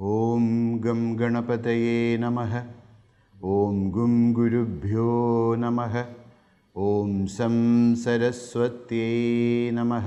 ॐ गं गणपतये नमः ॐ गुं गुरुभ्यो नमः ॐ सं सरस्वत्यै नमः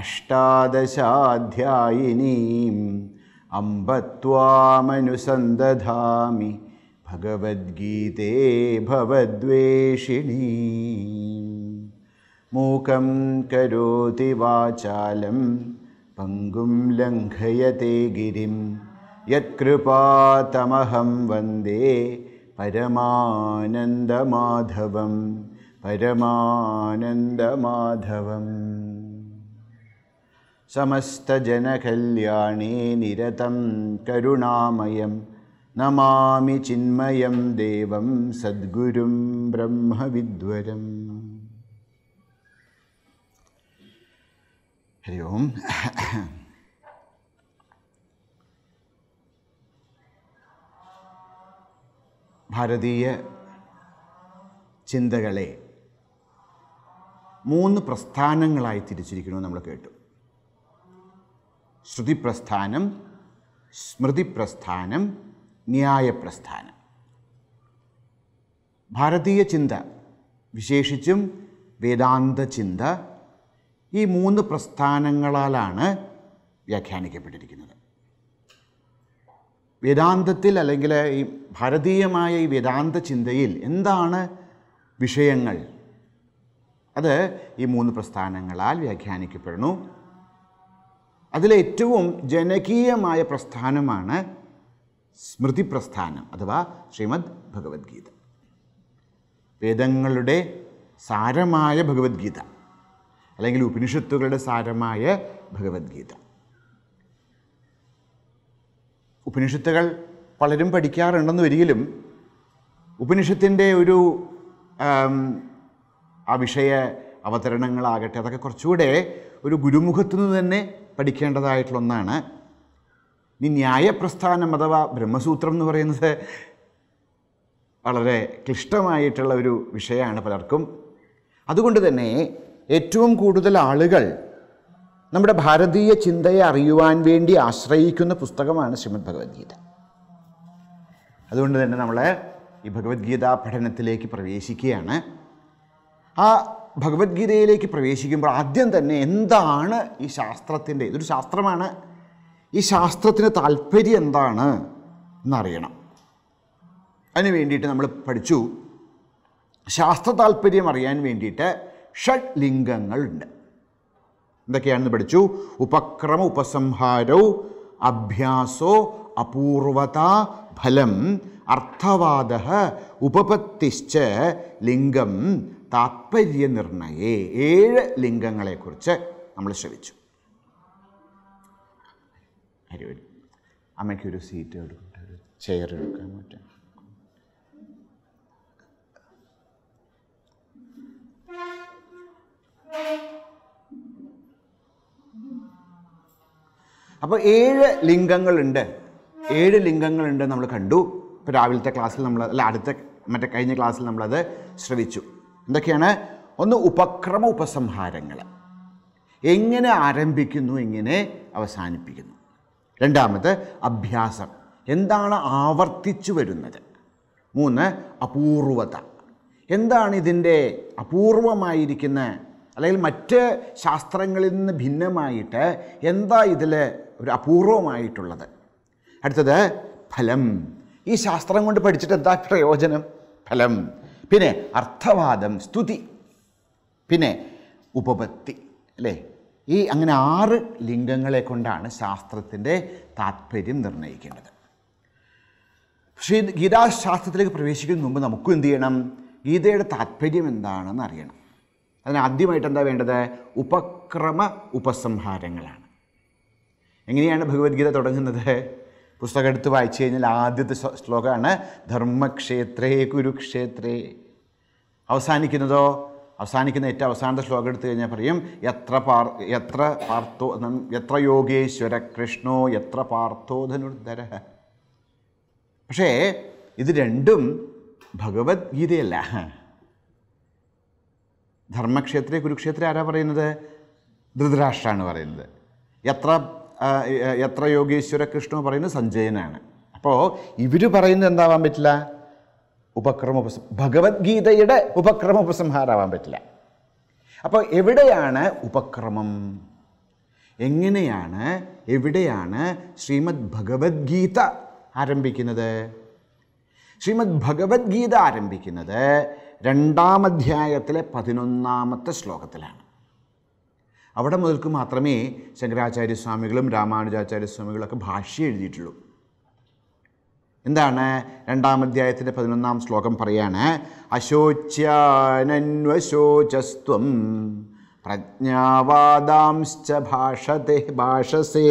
अष्टादशाध्यायिनीम् अम्ब त्वामनुसन्दधामि भगवद्गीते भवद्वेषिणी मूकं करोति वाचालं पङ्गुं लङ्घयते गिरिं यत्कृपातमहं वन्दे परमानन्दमाधवं परमानन्दमाधवम् സമസ്തജനകല്യാണേ നിരതം കരുണാമയം നമാമി ചിന്മയം ദേവം സദ്ഗുരും ബ്രഹ്മവിദ്വരം ഹരി ഓം ഭാരതീയ ചിന്തകളെ മൂന്ന് പ്രസ്ഥാനങ്ങളായി തിരിച്ചിരിക്കണമെന്ന് നമ്മൾ കേട്ടു ശ്രുതിപ്രസ്ഥാനം സ്മൃതിപ്രസ്ഥാനം ന്യായപ്രസ്ഥാനം ഭാരതീയ ചിന്ത വിശേഷിച്ചും വേദാന്ത ചിന്ത ഈ മൂന്ന് പ്രസ്ഥാനങ്ങളാലാണ് വ്യാഖ്യാനിക്കപ്പെട്ടിരിക്കുന്നത് വേദാന്തത്തിൽ അല്ലെങ്കിൽ ഈ ഭാരതീയമായ ഈ വേദാന്ത ചിന്തയിൽ എന്താണ് വിഷയങ്ങൾ അത് ഈ മൂന്ന് പ്രസ്ഥാനങ്ങളാൽ വ്യാഖ്യാനിക്കപ്പെടുന്നു അതിലേറ്റവും ജനകീയമായ പ്രസ്ഥാനമാണ് സ്മൃതി പ്രസ്ഥാനം അഥവാ ശ്രീമദ് ഭഗവത്ഗീത വേദങ്ങളുടെ സാരമായ ഭഗവത്ഗീത അല്ലെങ്കിൽ ഉപനിഷത്തുകളുടെ സാരമായ ഭഗവത്ഗീത ഉപനിഷത്തുകൾ പലരും പഠിക്കാറുണ്ടെന്ന് വരികിലും ഉപനിഷത്തിൻ്റെ ഒരു ആ വിഷയ അവതരണങ്ങളാകട്ടെ അതൊക്കെ കുറച്ചുകൂടെ ഒരു ഗുരുമുഖത്തു നിന്ന് തന്നെ പഠിക്കേണ്ടതായിട്ടുള്ള ഒന്നാണ് ഈ ന്യായപ്രസ്ഥാനം അഥവാ ബ്രഹ്മസൂത്രം എന്ന് പറയുന്നത് വളരെ ക്ലിഷ്ടമായിട്ടുള്ള ഒരു വിഷയമാണ് പലർക്കും അതുകൊണ്ട് തന്നെ ഏറ്റവും കൂടുതൽ ആളുകൾ നമ്മുടെ ഭാരതീയ ചിന്തയെ അറിയുവാൻ വേണ്ടി ആശ്രയിക്കുന്ന പുസ്തകമാണ് ശ്രീമദ് ഭഗവത്ഗീത അതുകൊണ്ട് തന്നെ നമ്മൾ ഈ ഭഗവത്ഗീത പഠനത്തിലേക്ക് പ്രവേശിക്കുകയാണ് ആ ഭഗവത്ഗീതയിലേക്ക് പ്രവേശിക്കുമ്പോൾ ആദ്യം തന്നെ എന്താണ് ഈ ശാസ്ത്രത്തിൻ്റെ ഇതൊരു ശാസ്ത്രമാണ് ഈ ശാസ്ത്രത്തിന് താല്പര്യം എന്താണ് എന്നറിയണം അതിന് വേണ്ടിയിട്ട് നമ്മൾ പഠിച്ചു ശാസ്ത്ര താല്പര്യം അറിയാൻ വേണ്ടിയിട്ട് ഷഡ് ലിംഗങ്ങളുണ്ട് എന്തൊക്കെയാണെന്ന് പഠിച്ചു ഉപക്രമ ഉപസംഹാരോ അഭ്യാസോ അപൂർവത ഫലം അർത്ഥവാദ ഉപപത്തിശ്ച ലിംഗം താത്പര്യനിർണയെ ഏഴ് ലിംഗങ്ങളെക്കുറിച്ച് നമ്മൾ ശ്രമിച്ചു അമ്മയ്ക്കൊരു സീറ്റ് എടുക്കട്ടെ ഒരു ചെയർ എടുക്കാൻ പറ്റും അപ്പോൾ ഏഴ് ലിംഗങ്ങളുണ്ട് ഏഴ് ലിംഗങ്ങളുണ്ട് നമ്മൾ കണ്ടു ഇപ്പോൾ രാവിലത്തെ ക്ലാസ്സിൽ നമ്മൾ അല്ല അടുത്ത മറ്റേ കഴിഞ്ഞ ക്ലാസ്സിൽ നമ്മളത് ശ്രവിച്ചു എന്തൊക്കെയാണ് ഒന്ന് ഉപക്രമ ഉപസംഹാരങ്ങൾ എങ്ങനെ ആരംഭിക്കുന്നു എങ്ങനെ അവസാനിപ്പിക്കുന്നു രണ്ടാമത് അഭ്യാസം എന്താണ് ആവർത്തിച്ചു വരുന്നത് മൂന്ന് അപൂർവത എന്താണ് ഇതിൻ്റെ അപൂർവമായിരിക്കുന്ന അല്ലെങ്കിൽ മറ്റ് ശാസ്ത്രങ്ങളിൽ നിന്ന് ഭിന്നമായിട്ട് എന്താ ഇതിൽ ഒരു അപൂർവമായിട്ടുള്ളത് അടുത്തത് ഫലം ഈ ശാസ്ത്രം കൊണ്ട് പഠിച്ചിട്ട് എന്താ പ്രയോജനം ഫലം പിന്നെ അർത്ഥവാദം സ്തുതി പിന്നെ ഉപപത്തി അല്ലേ ഈ അങ്ങനെ ആറ് ലിംഗങ്ങളെ കൊണ്ടാണ് ശാസ്ത്രത്തിൻ്റെ താത്പര്യം നിർണ്ണയിക്കേണ്ടത് ശ്രീ ഗീതാശാസ്ത്രത്തിലേക്ക് പ്രവേശിക്കുന്ന മുമ്പ് നമുക്ക് എന്ത് ചെയ്യണം ഗീതയുടെ താത്പര്യം എന്താണെന്ന് അറിയണം അതിന് ആദ്യമായിട്ട് എന്താ വേണ്ടത് ഉപക്രമ ഉപസംഹാരങ്ങളാണ് എങ്ങനെയാണ് ഭഗവത്ഗീത തുടങ്ങുന്നത് പുസ്തകം എടുത്ത് വായിച്ചു കഴിഞ്ഞാൽ ആദ്യത്തെ ശ്ലോകമാണ് ധർമ്മക്ഷേത്രേ കുരുക്ഷേത്രേ അവസാനിക്കുന്നതോ അവസാനിക്കുന്ന ഏറ്റവും അവസാനത്തെ ശ്ലോകം എടുത്തു കഴിഞ്ഞാൽ പറയും എത്ര പാർ എത്ര പാർത്ഥോ എത്ര യോഗേശ്വര കൃഷ്ണോ എത്ര പാർത്ഥോധനുദ്ധര പക്ഷേ ഇത് രണ്ടും ഭഗവത്ഗീതയല്ല ധർമ്മക്ഷേത്രേ കുരുക്ഷേത്രേ ആരാ പറയുന്നത് ധൃതരാഷ്ട്രമാണ് പറയുന്നത് എത്ര എത്ര യോഗീശ്വര കൃഷ്ണ പറയുന്നത് സഞ്ജയനാണ് അപ്പോൾ ഇവർ പറയുന്നത് എന്താവാൻ പറ്റില്ല ഉപക്രമ ഉപസം ഭഗവത്ഗീതയുടെ ഉപക്രമ ഉപസംഹാരമാവാൻ പറ്റില്ല അപ്പോൾ എവിടെയാണ് ഉപക്രമം എങ്ങനെയാണ് എവിടെയാണ് ശ്രീമദ് ഭഗവത്ഗീത ആരംഭിക്കുന്നത് ശ്രീമദ് ഭഗവത്ഗീത ആരംഭിക്കുന്നത് രണ്ടാമധ്യായത്തിലെ പതിനൊന്നാമത്തെ ശ്ലോകത്തിലാണ് അവിടെ മുതൽക്ക് മാത്രമേ ശങ്കരാചാര്യസ്വാമികളും രാമാനുജാചാര്യസ്വാമികളൊക്കെ ഭാഷ്യം എഴുതിയിട്ടുള്ളൂ എന്താണ് രണ്ടാം അധ്യായത്തിൻ്റെ പതിനൊന്നാം ശ്ലോകം പറയാണ് അശോച്യാനന്വശോചസ്ത്വം പ്രജ്ഞാവാദാംശ്ച ഭാഷത്തെ ഭാഷസേ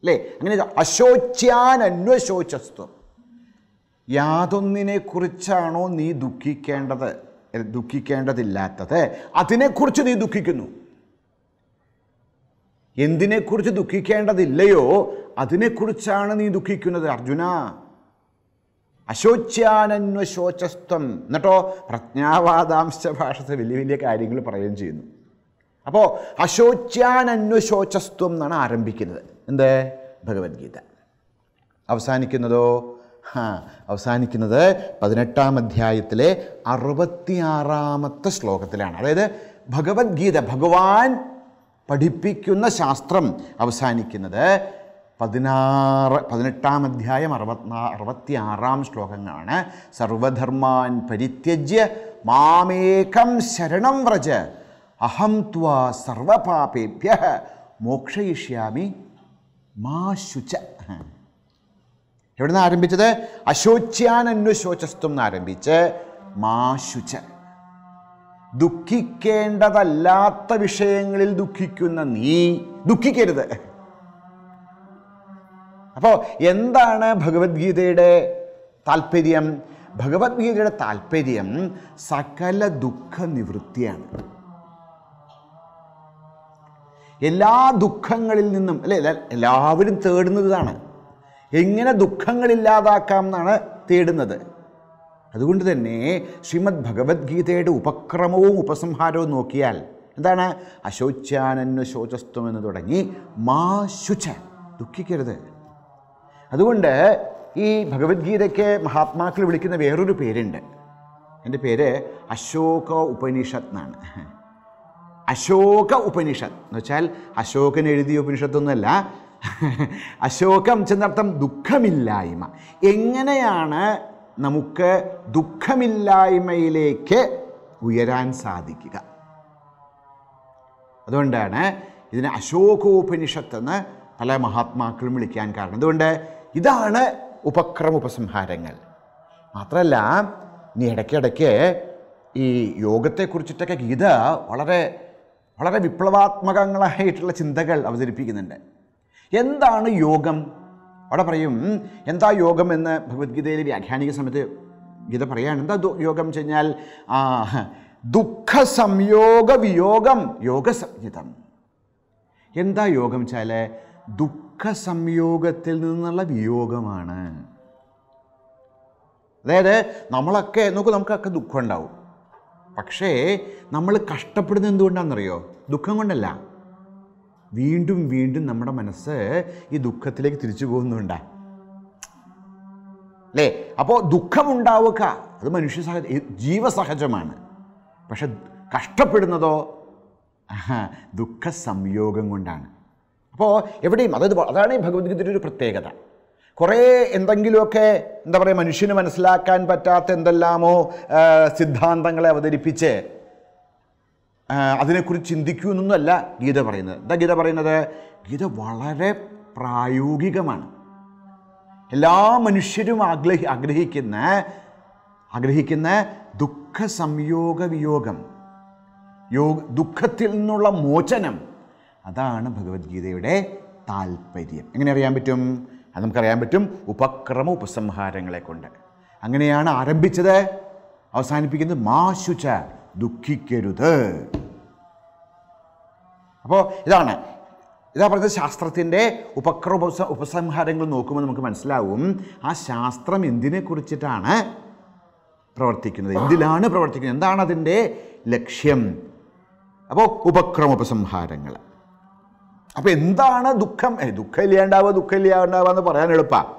അല്ലേ അങ്ങനെ അശോച്യാനന്വശോചസ്ത്വം യാതൊന്നിനെക്കുറിച്ചാണോ നീ ദുഃഖിക്കേണ്ടത് ദുഃഖിക്കേണ്ടതില്ലാത്തത് അതിനെക്കുറിച്ച് നീ ദുഃഖിക്കുന്നു എന്തിനെക്കുറിച്ച് ദുഃഖിക്കേണ്ടതില്ലയോ അതിനെക്കുറിച്ചാണ് നീ ദുഃഖിക്കുന്നത് അർജുന അശോച്യാനന്വശോചസ്ത്വം എന്നിട്ടോ പ്രജ്ഞാവാദാംശ ഭാഷത്തെ വലിയ വലിയ കാര്യങ്ങൾ പറയുകയും ചെയ്യുന്നു അപ്പോൾ അശോച്യാനന്വശോചസ്ത്വം എന്നാണ് ആരംഭിക്കുന്നത് എന്ത് ഭഗവത്ഗീത അവസാനിക്കുന്നതോ അവസാനിക്കുന്നത് പതിനെട്ടാം അധ്യായത്തിലെ അറുപത്തിയാറാമത്തെ ശ്ലോകത്തിലാണ് അതായത് ഭഗവത്ഗീത ഭഗവാൻ പഠിപ്പിക്കുന്ന ശാസ്ത്രം അവസാനിക്കുന്നത് പതിനാറ് പതിനെട്ടാം അധ്യായം അറുപത്തിനാ അറുപത്തി ആറാം ശ്ലോകങ്ങളാണ് സർവധർമാൻ പരിത്യജ്യ മാമേകം ശരണം വ്രജ അഹം ത്വാ സർവപാപേഭ്യ മോക്ഷയിഷ്യാമി മാ ശുച നിന്ന് ആരംഭിച്ചത് അശോച്യാനന്വശോചസ്ത്വം എന്നാരംഭിച്ച് മാ ശുച ദുഃഖിക്കേണ്ടതല്ലാത്ത വിഷയങ്ങളിൽ ദുഃഖിക്കുന്ന നീ ദുഃഖിക്കരുത് അപ്പോൾ എന്താണ് ഭഗവത്ഗീതയുടെ താല്പര്യം ഭഗവത്ഗീതയുടെ താല്പര്യം സകല ദുഃഖ നിവൃത്തിയാണ് എല്ലാ ദുഃഖങ്ങളിൽ നിന്നും അല്ലേ എല്ലാവരും തേടുന്നതാണ് എങ്ങനെ ദുഃഖങ്ങളില്ലാതാക്കാം എന്നാണ് തേടുന്നത് അതുകൊണ്ട് തന്നെ ശ്രീമദ് ഭഗവത്ഗീതയുടെ ഉപക്രമവും ഉപസംഹാരവും നോക്കിയാൽ എന്താണ് അശോച്യാനന്വ ശോചസ്ത്വം എന്ന് തുടങ്ങി മാ ശുച ദുഃഖിക്കരുത് അതുകൊണ്ട് ഈ ഭഗവത്ഗീതയ്ക്ക് മഹാത്മാക്കൾ വിളിക്കുന്ന വേറൊരു പേരുണ്ട് എൻ്റെ പേര് അശോക ഉപനിഷത്ത് എന്നാണ് അശോക ഉപനിഷത്ത് എന്ന് വെച്ചാൽ അശോകൻ എഴുതിയ ഉപനിഷത്തൊന്നുമല്ല അശോകം ചെന്നർത്ഥം ദുഃഖമില്ലായ്മ എങ്ങനെയാണ് നമുക്ക് ദുഃഖമില്ലായ്മയിലേക്ക് ഉയരാൻ സാധിക്കുക അതുകൊണ്ടാണ് ഇതിനെ അശോകോപനിഷത്തെന്ന് പല മഹാത്മാക്കളും വിളിക്കാൻ കാരണം അതുകൊണ്ട് ഇതാണ് ഉപക്രമ ഉപസംഹാരങ്ങൾ മാത്രമല്ല ഇനി ഇടയ്ക്കിടയ്ക്ക് ഈ യോഗത്തെക്കുറിച്ചിട്ടൊക്കെ ഗീത വളരെ വളരെ വിപ്ലവാത്മകങ്ങളായിട്ടുള്ള ചിന്തകൾ അവതരിപ്പിക്കുന്നുണ്ട് എന്താണ് യോഗം അവിടെ പറയും എന്താ യോഗം എന്ന് ഭഗവത്ഗീതയിൽ വ്യാഖ്യാനിക സമയത്ത് ഗീത പറയാണ് എന്താ യോഗം എന്ന് കഴിഞ്ഞാൽ ആ ദുഃഖ സംയോഗ വിയോഗം യോഗസംഹിതം എന്താ യോഗം വെച്ചാൽ ദുഃഖ സംയോഗത്തിൽ നിന്നുള്ള വിയോഗമാണ് അതായത് നമ്മളൊക്കെ നോക്കൂ നമുക്കൊക്കെ ദുഃഖം ഉണ്ടാവും പക്ഷേ നമ്മൾ കഷ്ടപ്പെടുന്നത് എന്തുകൊണ്ടാണെന്നറിയോ ദുഃഖം കൊണ്ടല്ല വീണ്ടും വീണ്ടും നമ്മുടെ മനസ്സ് ഈ ദുഃഖത്തിലേക്ക് തിരിച്ചു പോകുന്നുണ്ട് അല്ലേ അപ്പോൾ ദുഃഖമുണ്ടാവുക അത് മനുഷ്യ സഹ ജീവസഹജമാണ് പക്ഷെ കഷ്ടപ്പെടുന്നതോ ദുഃഖ സംയോഗം കൊണ്ടാണ് അപ്പോൾ എവിടെയും അതായത് അതാണ് ഈ ഭഗവത്ഗീതയുടെ ഒരു പ്രത്യേകത കുറേ എന്തെങ്കിലുമൊക്കെ എന്താ പറയുക മനുഷ്യന് മനസ്സിലാക്കാൻ പറ്റാത്ത എന്തെല്ലാമോ സിദ്ധാന്തങ്ങളെ അവതരിപ്പിച്ച് അതിനെക്കുറിച്ച് ചിന്തിക്കൂ എന്നൊന്നുമല്ല ഗീത പറയുന്നത് എന്താ ഗീത പറയുന്നത് ഗീത വളരെ പ്രായോഗികമാണ് എല്ലാ മനുഷ്യരും ആഗ്രഹി ആഗ്രഹിക്കുന്ന ആഗ്രഹിക്കുന്ന ദുഃഖ സംയോഗ വിയോഗം യോഗ ദുഃഖത്തിൽ നിന്നുള്ള മോചനം അതാണ് ഭഗവത്ഗീതയുടെ താല്പര്യം എങ്ങനെ അറിയാൻ പറ്റും അത് നമുക്കറിയാൻ പറ്റും ഉപക്രമ ഉപസംഹാരങ്ങളെ കൊണ്ട് അങ്ങനെയാണ് ആരംഭിച്ചത് അവസാനിപ്പിക്കുന്നത് മാശുച ദുഃഖിക്കരുത് അപ്പോൾ ഇതാണ് ഇതാ പറഞ്ഞത് ശാസ്ത്രത്തിൻ്റെ ഉപക്ര ഉപസംഹാരങ്ങൾ നോക്കുമ്പോൾ നമുക്ക് മനസ്സിലാവും ആ ശാസ്ത്രം എന്തിനെ കുറിച്ചിട്ടാണ് പ്രവർത്തിക്കുന്നത് എന്തിലാണ് പ്രവർത്തിക്കുന്നത് എന്താണ് അതിൻ്റെ ലക്ഷ്യം അപ്പോൾ ഉപക്രമ ഉപസംഹാരങ്ങൾ അപ്പോൾ എന്താണ് ദുഃഖം ഏ ദുഃഖം ഇല്ലാണ്ടാവുക ദുഃഖം ഇല്ലാണ്ടാവുക എന്ന് പറയാൻ എളുപ്പമാണ്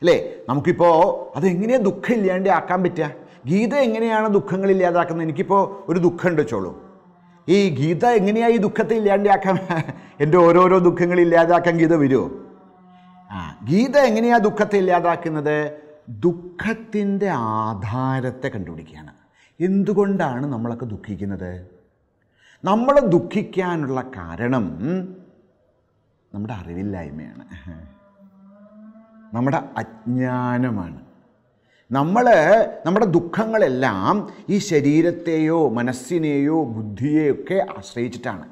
അല്ലേ നമുക്കിപ്പോൾ അതെങ്ങനെയാണ് ദുഃഖം ഇല്ലാണ്ടേ ആക്കാൻ പറ്റുക ഗീത എങ്ങനെയാണ് ദുഃഖങ്ങൾ ഇല്ലാതാക്കുന്നത് എനിക്കിപ്പോൾ ഒരു ദുഃഖം ഉണ്ട് വെച്ചോളൂ ഈ ഗീത എങ്ങനെയായി ഈ ദുഃഖത്തെ ഇല്ലാണ്ടാക്കാൻ എൻ്റെ ഓരോരോ ദുഃഖങ്ങൾ ഇല്ലാതാക്കാൻ ഗീത വരുമോ ആ ഗീത എങ്ങനെയാണ് ദുഃഖത്തെ ഇല്ലാതാക്കുന്നത് ദുഃഖത്തിൻ്റെ ആധാരത്തെ കണ്ടുപിടിക്കുകയാണ് എന്തുകൊണ്ടാണ് നമ്മളൊക്കെ ദുഃഖിക്കുന്നത് നമ്മൾ ദുഃഖിക്കാനുള്ള കാരണം നമ്മുടെ അറിവില്ലായ്മയാണ് നമ്മുടെ അജ്ഞാനമാണ് നമ്മൾ നമ്മുടെ ദുഃഖങ്ങളെല്ലാം ഈ ശരീരത്തെയോ മനസ്സിനെയോ ബുദ്ധിയെയൊക്കെ ആശ്രയിച്ചിട്ടാണ്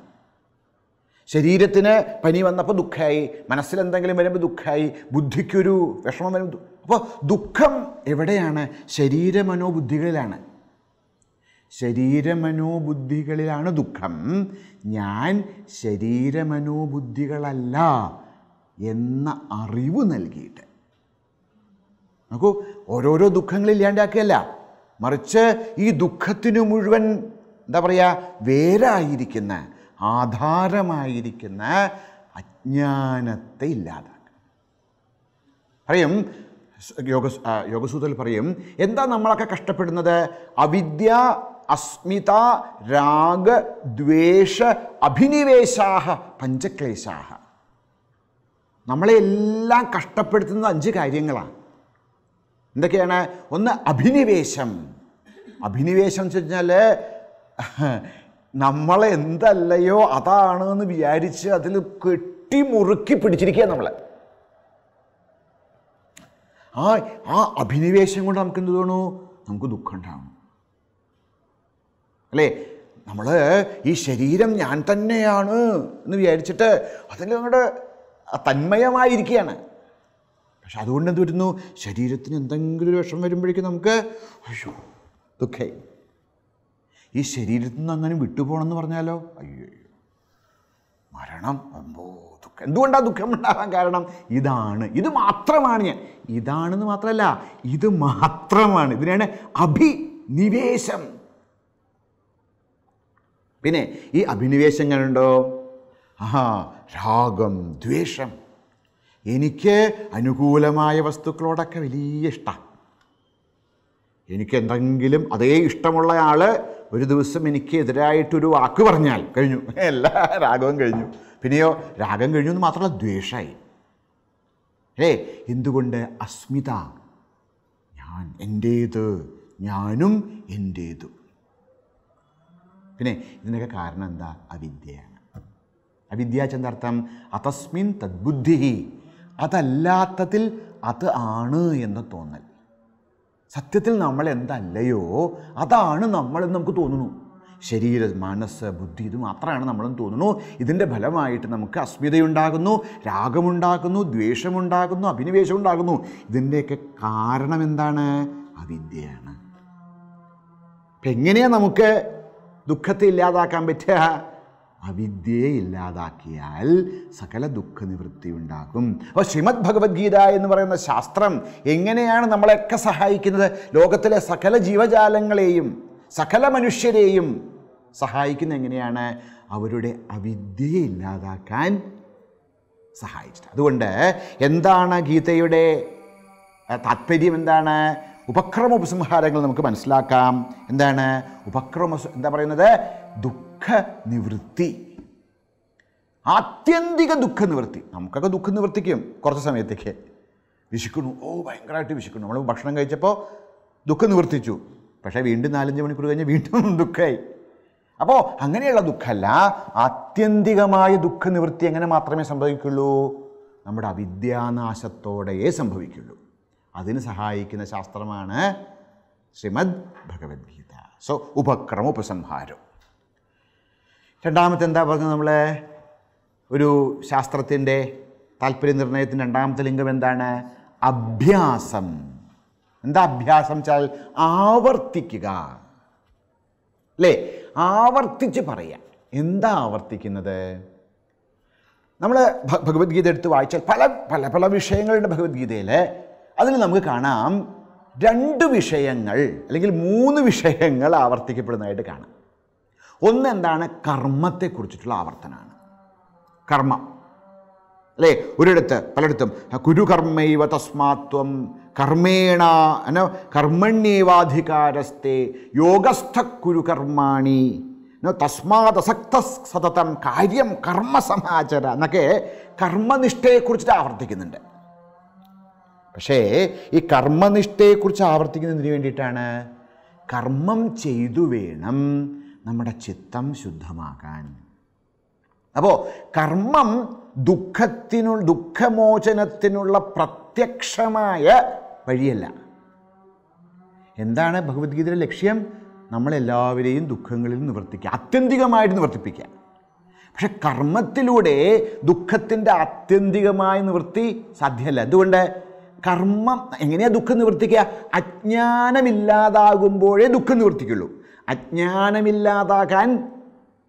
ശരീരത്തിന് പനി വന്നപ്പോൾ ദുഃഖമായി മനസ്സിലെന്തെങ്കിലും വരുമ്പോൾ ദുഃഖമായി ബുദ്ധിക്കൊരു വിഷമം വരുമ്പോൾ അപ്പോൾ ദുഃഖം എവിടെയാണ് ശരീരമനോബുദ്ധികളിലാണ് ശരീരമനോബുദ്ധികളിലാണ് ദുഃഖം ഞാൻ ശരീരമനോബുദ്ധികളല്ല എന്ന അറിവ് നൽകിയിട്ട് നോക്കൂ ഓരോരോ ദുഃഖങ്ങൾ ഇല്ലാണ്ടാക്കുകയല്ല മറിച്ച് ഈ ദുഃഖത്തിനു മുഴുവൻ എന്താ പറയുക വേരായിരിക്കുന്ന ആധാരമായിരിക്കുന്ന അജ്ഞാനത്തെ ഇല്ലാതാക്കുക പറയും യോഗ യോഗസൂത്രൽ പറയും എന്താ നമ്മളൊക്കെ കഷ്ടപ്പെടുന്നത് അവിദ്യ അസ്മിത രാഗ ദ്വേഷ അഭിനിവേശാഹ പഞ്ചക്ലേശാഹ നമ്മളെ എല്ലാം കഷ്ടപ്പെടുത്തുന്നത് അഞ്ച് കാര്യങ്ങളാണ് എന്തൊക്കെയാണ് ഒന്ന് അഭിനിവേശം അഭിനിവേശം എന്ന് വെച്ചാൽ നമ്മളെ എന്തല്ലയോ അതാണ് എന്ന് വിചാരിച്ച് അതിൽ കെട്ടി മുറുക്കി പിടിച്ചിരിക്കുക നമ്മളെ ആ ആ അഭിനിവേശം കൊണ്ട് നമുക്ക് എന്ത് തോന്നു നമുക്ക് ദുഃഖം ഉണ്ടാകും അല്ലേ നമ്മൾ ഈ ശരീരം ഞാൻ തന്നെയാണ് എന്ന് വിചാരിച്ചിട്ട് അതിൽ അങ്ങോട്ട് തന്മയമായിരിക്കുകയാണ് പക്ഷെ അതുകൊണ്ട് എന്ത് വരുന്നു ശരീരത്തിന് എന്തെങ്കിലും ഒരു വിഷം വരുമ്പോഴേക്കും നമുക്ക് അയ്യോ ദുഃഖേ ഈ ശരീരത്തിൽ നിന്ന് അങ്ങനെ വിട്ടുപോകണമെന്ന് പറഞ്ഞാലോ അയ്യോ മരണം അമ്പോ ദുഃഖം എന്തുകൊണ്ടാണ് ദുഃഖം ഉണ്ടാകാൻ കാരണം ഇതാണ് ഇത് മാത്രമാണ് ഞാൻ ഇതാണെന്ന് മാത്രമല്ല ഇത് മാത്രമാണ് ഇതിനാണ് അഭിനിവേശം പിന്നെ ഈ അഭിനിവേശങ്ങളുണ്ടോ ആഹാ രാഗം ദ്വേഷം എനിക്ക് അനുകൂലമായ വസ്തുക്കളോടൊക്കെ വലിയ ഇഷ്ടമാണ് എനിക്ക് എന്തെങ്കിലും അതേ ഇഷ്ടമുള്ള ആൾ ഒരു ദിവസം എനിക്ക് എതിരായിട്ടൊരു വാക്ക് പറഞ്ഞാൽ കഴിഞ്ഞു എല്ലാ രാഗവും കഴിഞ്ഞു പിന്നെയോ രാഗം കഴിഞ്ഞു എന്ന് മാത്രമല്ല ദ്വേഷമായി അല്ലേ എന്തുകൊണ്ട് അസ്മിത ഞാൻ എൻ്റേത് ഞാനും എൻ്റേത് പിന്നെ ഇതിനൊക്കെ കാരണം എന്താ അവിദ്യയാണ് അവിദ്യ ചെന്നർത്ഥം അതസ്മിൻ തദ്ബുദ്ധി അതല്ലാത്തതിൽ അത് ആണ് എന്ന് തോന്നൽ സത്യത്തിൽ നമ്മൾ എന്തല്ലയോ അതാണ് നമ്മളെന്ന് നമുക്ക് തോന്നുന്നു ശരീരം മനസ്സ് ബുദ്ധി ഇത് മാത്രമാണ് നമ്മളെന്ന് തോന്നുന്നു ഇതിൻ്റെ ഫലമായിട്ട് നമുക്ക് അസ്മിതയുണ്ടാകുന്നു രാഗമുണ്ടാകുന്നു ദ്വേഷമുണ്ടാകുന്നു അഭിനിവേശം ഉണ്ടാകുന്നു ഇതിൻ്റെയൊക്കെ കാരണം എന്താണ് അവിദ്യയാണ് അപ്പം എങ്ങനെയാണ് നമുക്ക് ദുഃഖത്തെ ഇല്ലാതാക്കാൻ പറ്റുക അവിദ്യയെ ഇല്ലാതാക്കിയാൽ സകല ദുഃഖനിവൃത്തി ഉണ്ടാകും അപ്പോൾ ശ്രീമദ് ഭഗവത്ഗീത എന്ന് പറയുന്ന ശാസ്ത്രം എങ്ങനെയാണ് നമ്മളെയൊക്കെ സഹായിക്കുന്നത് ലോകത്തിലെ സകല ജീവജാലങ്ങളെയും സകല മനുഷ്യരെയും സഹായിക്കുന്ന എങ്ങനെയാണ് അവരുടെ അവിദ്യയെ ഇല്ലാതാക്കാൻ സഹായിച്ചത് അതുകൊണ്ട് എന്താണ് ഗീതയുടെ താത്പര്യം എന്താണ് ഉപക്രമ ഉപസംഹാരങ്ങൾ നമുക്ക് മനസ്സിലാക്കാം എന്താണ് ഉപക്രമ എന്താ പറയുന്നത് ദുഃഖ ദുഃഖ നിവൃത്തി ആത്യന്തിക ദുഃഖ നിവൃത്തി നമുക്കൊക്കെ ദുഃഖ നിവൃത്തിക്കും കുറച്ച് സമയത്തേക്ക് വിശിക്കുന്നു ഓ ഭയങ്കരമായിട്ട് വിശിക്കുന്നു നമ്മൾ ഭക്ഷണം കഴിച്ചപ്പോൾ ദുഃഖം നിവർത്തിച്ചു പക്ഷേ വീണ്ടും നാലഞ്ച് മണിക്കൂർ കഴിഞ്ഞ് വീണ്ടും ദുഃഖമായി അപ്പോൾ അങ്ങനെയുള്ള ദുഃഖമല്ല ആത്യന്തികമായ ദുഃഖ നിവൃത്തി എങ്ങനെ മാത്രമേ സംഭവിക്കുള്ളൂ നമ്മുടെ അവിദ്യാനാശത്തോടെയേ സംഭവിക്കുള്ളൂ അതിന് സഹായിക്കുന്ന ശാസ്ത്രമാണ് ശ്രീമദ് ഭഗവത്ഗീത സോ ഉപക്രമ ഉപസംഹാരം രണ്ടാമത്തെ എന്താ പറഞ്ഞത് നമ്മൾ ഒരു ശാസ്ത്രത്തിൻ്റെ താല്പര്യനിർണയത്തിൻ്റെ രണ്ടാമത്തെ ലിംഗം എന്താണ് അഭ്യാസം എന്താ അഭ്യാസം വെച്ചാൽ ആവർത്തിക്കുക അല്ലേ ആവർത്തിച്ച് പറയുക എന്താ ആവർത്തിക്കുന്നത് നമ്മൾ ഭഗവത്ഗീത എടുത്ത് വായിച്ചാൽ പല പല പല വിഷയങ്ങളുണ്ട് ഭഗവത്ഗീതയിൽ അതിൽ നമുക്ക് കാണാം രണ്ട് വിഷയങ്ങൾ അല്ലെങ്കിൽ മൂന്ന് വിഷയങ്ങൾ ആവർത്തിക്കപ്പെടുന്നതായിട്ട് കാണാം ഒന്ന് എന്താണ് കുറിച്ചിട്ടുള്ള ആവർത്തനമാണ് കർമ്മം അല്ലേ ഒരിടത്ത് പലയിടത്തും കുരുകർമ്മൈവ തസ്മാത്വം കർമ്മേണ അന കർമ്മണ്യേവാധികാരസ്ഥെ യോഗസ്ഥ കുരുകർമാണി തസ്മാദസക്ത സതതം കാര്യം കർമ്മസമാചര എന്നൊക്കെ കർമ്മനിഷ്ഠയെക്കുറിച്ചിട്ട് ആവർത്തിക്കുന്നുണ്ട് പക്ഷേ ഈ കർമ്മനിഷ്ഠയെക്കുറിച്ച് ആവർത്തിക്കുന്നതിന് വേണ്ടിയിട്ടാണ് കർമ്മം ചെയ്തു വേണം നമ്മുടെ ചിത്തം ശുദ്ധമാകാൻ അപ്പോൾ കർമ്മം ദുഃഖത്തിനു ദുഃഖമോചനത്തിനുള്ള പ്രത്യക്ഷമായ വഴിയല്ല എന്താണ് ഭഗവത്ഗീതയുടെ ലക്ഷ്യം നമ്മളെല്ലാവരെയും ദുഃഖങ്ങളിൽ നിവർത്തിക്കുക ആത്യന്തികമായിട്ട് നിവർത്തിപ്പിക്കുക പക്ഷെ കർമ്മത്തിലൂടെ ദുഃഖത്തിൻ്റെ ആത്യന്തികമായ നിവൃത്തി സാധ്യമല്ല അതുകൊണ്ട് കർമ്മം എങ്ങനെയാണ് ദുഃഖം നിവർത്തിക്കുക അജ്ഞാനമില്ലാതാകുമ്പോഴേ ദുഃഖം നിവർത്തിക്കുള്ളൂ അജ്ഞാനമില്ലാതാകാൻ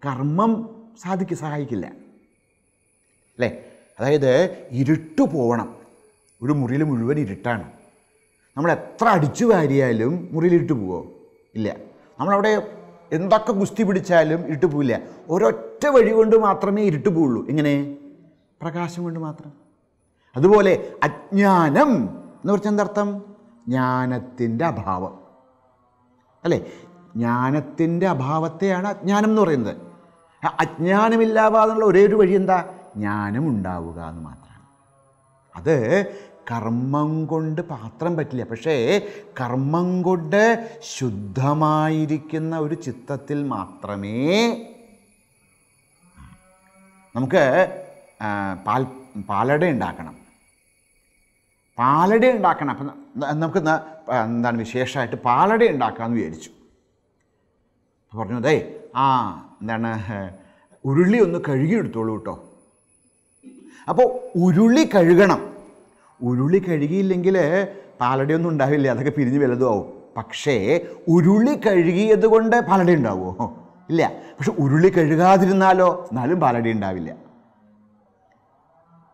കർമ്മം സാധിക്ക സഹായിക്കില്ല അല്ലേ അതായത് ഇരുട്ട് പോകണം ഒരു മുറിയിൽ മുഴുവൻ ഇരുട്ടാണ് നമ്മൾ എത്ര അടിച്ചു വാരിയാലും മുറിയിൽ ഇരുട്ട് പോവോ ഇല്ല നമ്മളവിടെ എന്തൊക്കെ ഗുസ്തി പിടിച്ചാലും ഇരുട്ട് പോവില്ല ഒരൊറ്റ വഴി കൊണ്ട് മാത്രമേ ഇരുട്ട് പോവുള്ളൂ ഇങ്ങനെ പ്രകാശം കൊണ്ട് മാത്രം അതുപോലെ അജ്ഞാനം എന്ന് പറഞ്ഞാൽ എന്തർത്ഥം ജ്ഞാനത്തിൻ്റെ അഭാവം അല്ലേ ജ്ഞാനത്തിൻ്റെ അഭാവത്തെയാണ് അജ്ഞാനം എന്ന് പറയുന്നത് അജ്ഞാനമില്ലാതെന്നുള്ള ഒരേ ഒരു വഴി എന്താ ജ്ഞാനം ഉണ്ടാവുക എന്ന് മാത്രമാണ് അത് കർമ്മം കൊണ്ട് പാത്രം പറ്റില്ല പക്ഷേ കർമ്മം കൊണ്ട് ശുദ്ധമായിരിക്കുന്ന ഒരു ചിത്തത്തിൽ മാത്രമേ നമുക്ക് പാൽ പാലട ഉണ്ടാക്കണം പാലട ഉണ്ടാക്കണം അപ്പം നമുക്ക് എന്താണ് വിശേഷമായിട്ട് പാലട ഉണ്ടാക്കാമെന്ന് വിചാരിച്ചു അപ്പോൾ പറഞ്ഞു അതേ ആ എന്താണ് ഉരുളി ഒന്ന് കഴുകിയെടുത്തോളൂ കേട്ടോ അപ്പോൾ ഉരുളി കഴുകണം ഉരുളി കഴുകിയില്ലെങ്കിൽ പാലടയൊന്നും ഉണ്ടാവില്ല അതൊക്കെ പിരിഞ്ഞ് ആവും പക്ഷേ ഉരുളി കഴുകിയത് കൊണ്ട് പാലട ഉണ്ടാവുമോ ഇല്ല പക്ഷെ ഉരുളി കഴുകാതിരുന്നാലോ എന്നാലും പാലടി ഉണ്ടാവില്ല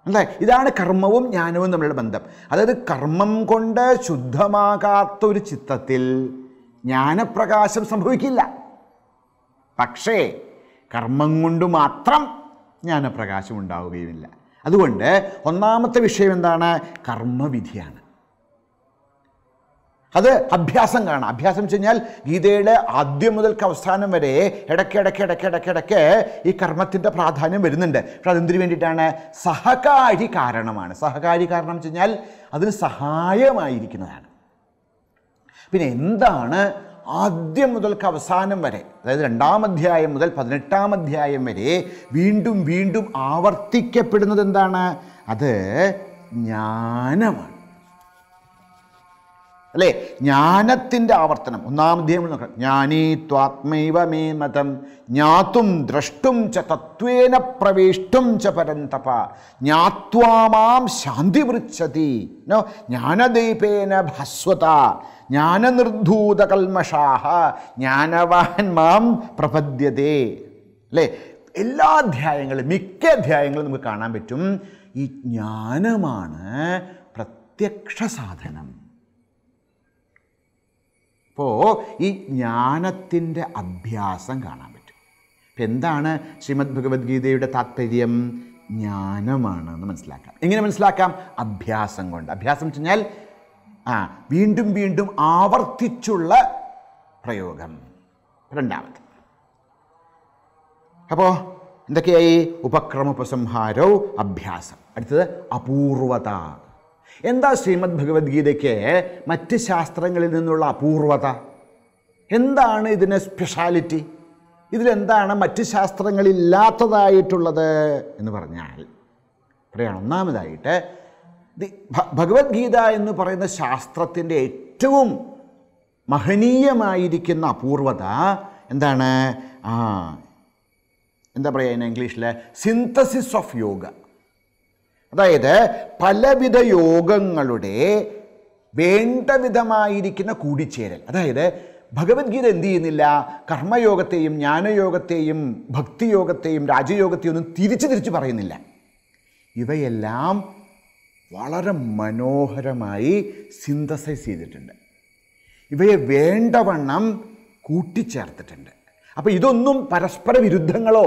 അല്ലേ ഇതാണ് കർമ്മവും ജ്ഞാനവും തമ്മിലുള്ള ബന്ധം അതായത് കർമ്മം കൊണ്ട് ശുദ്ധമാകാത്തൊരു ചിത്തത്തിൽ ജ്ഞാനപ്രകാശം സംഭവിക്കില്ല പക്ഷേ കർമ്മം കൊണ്ട് മാത്രം ജ്ഞാനപ്രകാശം ഉണ്ടാവുകയുമില്ല അതുകൊണ്ട് ഒന്നാമത്തെ വിഷയം എന്താണ് കർമ്മവിധിയാണ് അത് അഭ്യാസം കാണാം അഭ്യാസം വെച്ച് കഴിഞ്ഞാൽ ഗീതയുടെ ആദ്യം മുതൽക്ക് അവസാനം വരെ ഇടയ്ക്ക് ഇടയ്ക്ക് ഇടയ്ക്ക് ഇടയ്ക്ക് ഇടയ്ക്ക് ഈ കർമ്മത്തിൻ്റെ പ്രാധാന്യം വരുന്നുണ്ട് പക്ഷെ അതെന്തിനു വേണ്ടിയിട്ടാണ് സഹകാരി കാരണമാണ് സഹകാരി കാരണം വെച്ച് കഴിഞ്ഞാൽ അതിന് സഹായമായിരിക്കുന്നതാണ് പിന്നെ എന്താണ് ആദ്യം മുതൽക്ക് അവസാനം വരെ അതായത് രണ്ടാം അധ്യായം മുതൽ പതിനെട്ടാം അധ്യായം വരെ വീണ്ടും വീണ്ടും ആവർത്തിക്കപ്പെടുന്നത് എന്താണ് അത് ജ്ഞാനമാണ് അല്ലേ ജ്ഞാനത്തിൻ്റെ ആവർത്തനം ഒന്നാം അധ്യായം നോക്കണം ജ്ഞാനീ ത്വാത്മൈവ മേ മതം ജ്ഞാത്തും ദ്രഷ്ടും ച തത്വേന പ്രവേഷ്ടും ച പരന്തപ ജ്ഞാത്വാമാം ശാന്തി വൃച്ഛതി നോ ജ്ഞാനദീപേന ഭസ്വത ജ്ഞാനനിർധൂതകൽമഷാഹ ജ്ഞാനവാൻ മാം പ്രപദ്യതേ അല്ലേ എല്ലാ അധ്യായങ്ങളും മിക്ക അധ്യായങ്ങളും നമുക്ക് കാണാൻ പറ്റും ഈ ജ്ഞാനമാണ് പ്രത്യക്ഷ സാധനം അപ്പോൾ ഈ ജ്ഞാനത്തിൻ്റെ അഭ്യാസം കാണാൻ പറ്റും ഇപ്പം എന്താണ് ശ്രീമദ് ഭഗവത്ഗീതയുടെ താത്പര്യം ജ്ഞാനമാണ് എന്ന് മനസ്സിലാക്കാം എങ്ങനെ മനസ്സിലാക്കാം അഭ്യാസം കൊണ്ട് അഭ്യാസം വെച്ച് കഴിഞ്ഞാൽ ആ വീണ്ടും വീണ്ടും ആവർത്തിച്ചുള്ള പ്രയോഗം രണ്ടാമത് അപ്പോൾ എന്തൊക്കെയായി ഉപസംഹാരവും അഭ്യാസം അടുത്തത് അപൂർവത എന്താ ശ്രീമദ് ഭഗവത്ഗീതയ്ക്ക് മറ്റ് ശാസ്ത്രങ്ങളിൽ നിന്നുള്ള അപൂർവത എന്താണ് ഇതിന് സ്പെഷ്യാലിറ്റി ഇതിലെന്താണ് മറ്റ് ശാസ്ത്രങ്ങളില്ലാത്തതായിട്ടുള്ളത് എന്ന് പറഞ്ഞാൽ പറയാം ഒന്നാമതായിട്ട് ഭഗവത്ഗീത എന്ന് പറയുന്ന ശാസ്ത്രത്തിൻ്റെ ഏറ്റവും മഹനീയമായിരിക്കുന്ന അപൂർവത എന്താണ് ആ എന്താ പറയുക അതിന് ഇംഗ്ലീഷിൽ സിന്തസിസ് ഓഫ് യോഗ അതായത് പലവിധ യോഗങ്ങളുടെ വേണ്ട വിധമായിരിക്കുന്ന കൂടിച്ചേരൽ അതായത് ഭഗവത്ഗീത എന്ത് ചെയ്യുന്നില്ല കർമ്മയോഗത്തെയും ജ്ഞാനയോഗത്തെയും ഭക്തിയോഗത്തെയും രാജയോഗത്തെയും ഒന്നും തിരിച്ചു തിരിച്ചു പറയുന്നില്ല ഇവയെല്ലാം വളരെ മനോഹരമായി സിന്തസൈസ് ചെയ്തിട്ടുണ്ട് ഇവയെ വേണ്ടവണ്ണം കൂട്ടിച്ചേർത്തിട്ടുണ്ട് അപ്പോൾ ഇതൊന്നും പരസ്പര വിരുദ്ധങ്ങളോ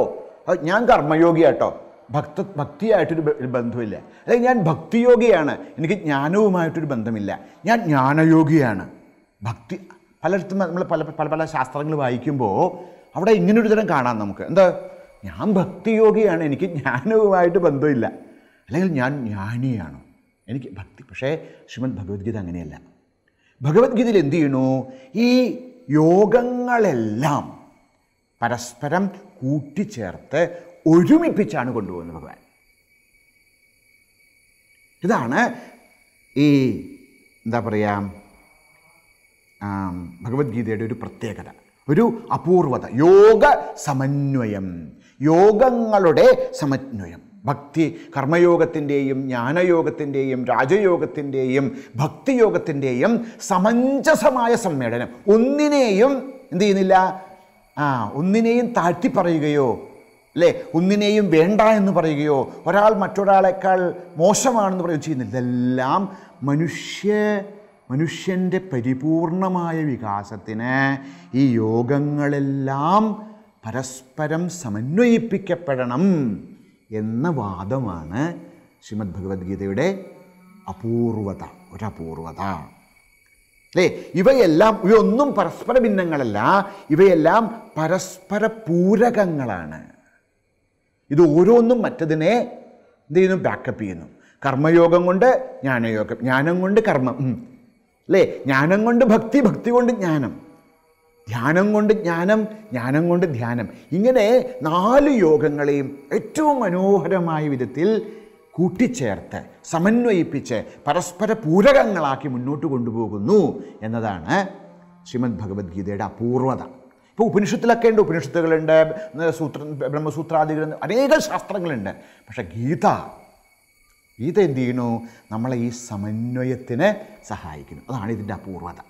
ഞാൻ കർമ്മയോഗിയാട്ടോ ഭക്ത ഭക്തിയായിട്ടൊരു ബന്ധമില്ല അല്ലെങ്കിൽ ഞാൻ ഭക്തിയോഗിയാണ് എനിക്ക് ജ്ഞാനവുമായിട്ടൊരു ബന്ധമില്ല ഞാൻ ജ്ഞാനയോഗിയാണ് ഭക്തി പലയിടത്തും നമ്മൾ പല പല പല ശാസ്ത്രങ്ങൾ വായിക്കുമ്പോൾ അവിടെ ഇങ്ങനൊരു തരം കാണാം നമുക്ക് എന്താ ഞാൻ ഭക്തിയോഗിയാണ് എനിക്ക് ജ്ഞാനവുമായിട്ട് ബന്ധമില്ല അല്ലെങ്കിൽ ഞാൻ ജ്ഞാനിയാണ് എനിക്ക് ഭക്തി പക്ഷേ ശ്രീമദ് ഭഗവത്ഗീത അങ്ങനെയല്ല ഭഗവത്ഗീതയിൽ എന്തു ചെയ്യണു ഈ യോഗങ്ങളെല്ലാം പരസ്പരം കൂട്ടിച്ചേർത്ത് ഒരുമിപ്പിച്ചാണ് കൊണ്ടുപോകുന്നത് ഭഗവാൻ ഇതാണ് ഈ എന്താ പറയുക ഭഗവത്ഗീതയുടെ ഒരു പ്രത്യേകത ഒരു അപൂർവത യോഗ സമന്വയം യോഗങ്ങളുടെ സമന്വയം ഭക്തി കർമ്മയോഗത്തിൻ്റെയും ജ്ഞാനയോഗത്തിൻ്റെയും രാജയോഗത്തിൻ്റെയും ഭക്തിയോഗത്തിൻ്റെയും സമഞ്ജസമായ സമ്മേളനം ഒന്നിനെയും എന്ത് ചെയ്യുന്നില്ല ആ ഒന്നിനെയും താഴ്ത്തി പറയുകയോ അല്ലേ ഒന്നിനെയും വേണ്ട എന്ന് പറയുകയോ ഒരാൾ മറ്റൊരാളെക്കാൾ മോശമാണെന്ന് പറയുകയോ ചെയ്യുന്നില്ല ഇതെല്ലാം മനുഷ്യ മനുഷ്യൻ്റെ പരിപൂർണമായ വികാസത്തിന് ഈ യോഗങ്ങളെല്ലാം പരസ്പരം സമന്വയിപ്പിക്കപ്പെടണം എന്ന വാദമാണ് ശ്രീമദ് ഭഗവത്ഗീതയുടെ അപൂർവത ഒരപൂർവത അല്ലേ ഇവയെല്ലാം ഇവയൊന്നും പരസ്പര ഭിന്നങ്ങളല്ല ഇവയെല്ലാം പരസ്പര പൂരകങ്ങളാണ് ഇത് ഓരോന്നും മറ്റതിനെ എന്ത് ചെയ്യുന്നു ബാക്കപ്പ് ചെയ്യുന്നു കർമ്മയോഗം കൊണ്ട് ജ്ഞാനയോഗം ജ്ഞാനം കൊണ്ട് കർമ്മം അല്ലേ ജ്ഞാനം കൊണ്ട് ഭക്തി ഭക്തി കൊണ്ട് ജ്ഞാനം ധ്യാനം കൊണ്ട് ജ്ഞാനം ജ്ഞാനം കൊണ്ട് ധ്യാനം ഇങ്ങനെ നാല് യോഗങ്ങളെയും ഏറ്റവും മനോഹരമായ വിധത്തിൽ കൂട്ടിച്ചേർത്ത് സമന്വയിപ്പിച്ച് പരസ്പര പൂരകങ്ങളാക്കി മുന്നോട്ട് കൊണ്ടുപോകുന്നു എന്നതാണ് ശ്രീമദ് ഭഗവത്ഗീതയുടെ അപൂർവത ഇപ്പോൾ ഉപനിഷത്തിലൊക്കെ ഉണ്ട് ഉപനിഷത്തുകളുണ്ട് സൂത്ര ബ്രഹ്മസൂത്രാദികൾ അനേക ശാസ്ത്രങ്ങളുണ്ട് പക്ഷേ ഗീത ഗീത എന്ത് ചെയ്യണു നമ്മളെ ഈ സമന്വയത്തിന് സഹായിക്കുന്നു അതാണ് ഇതിൻ്റെ അപൂർവത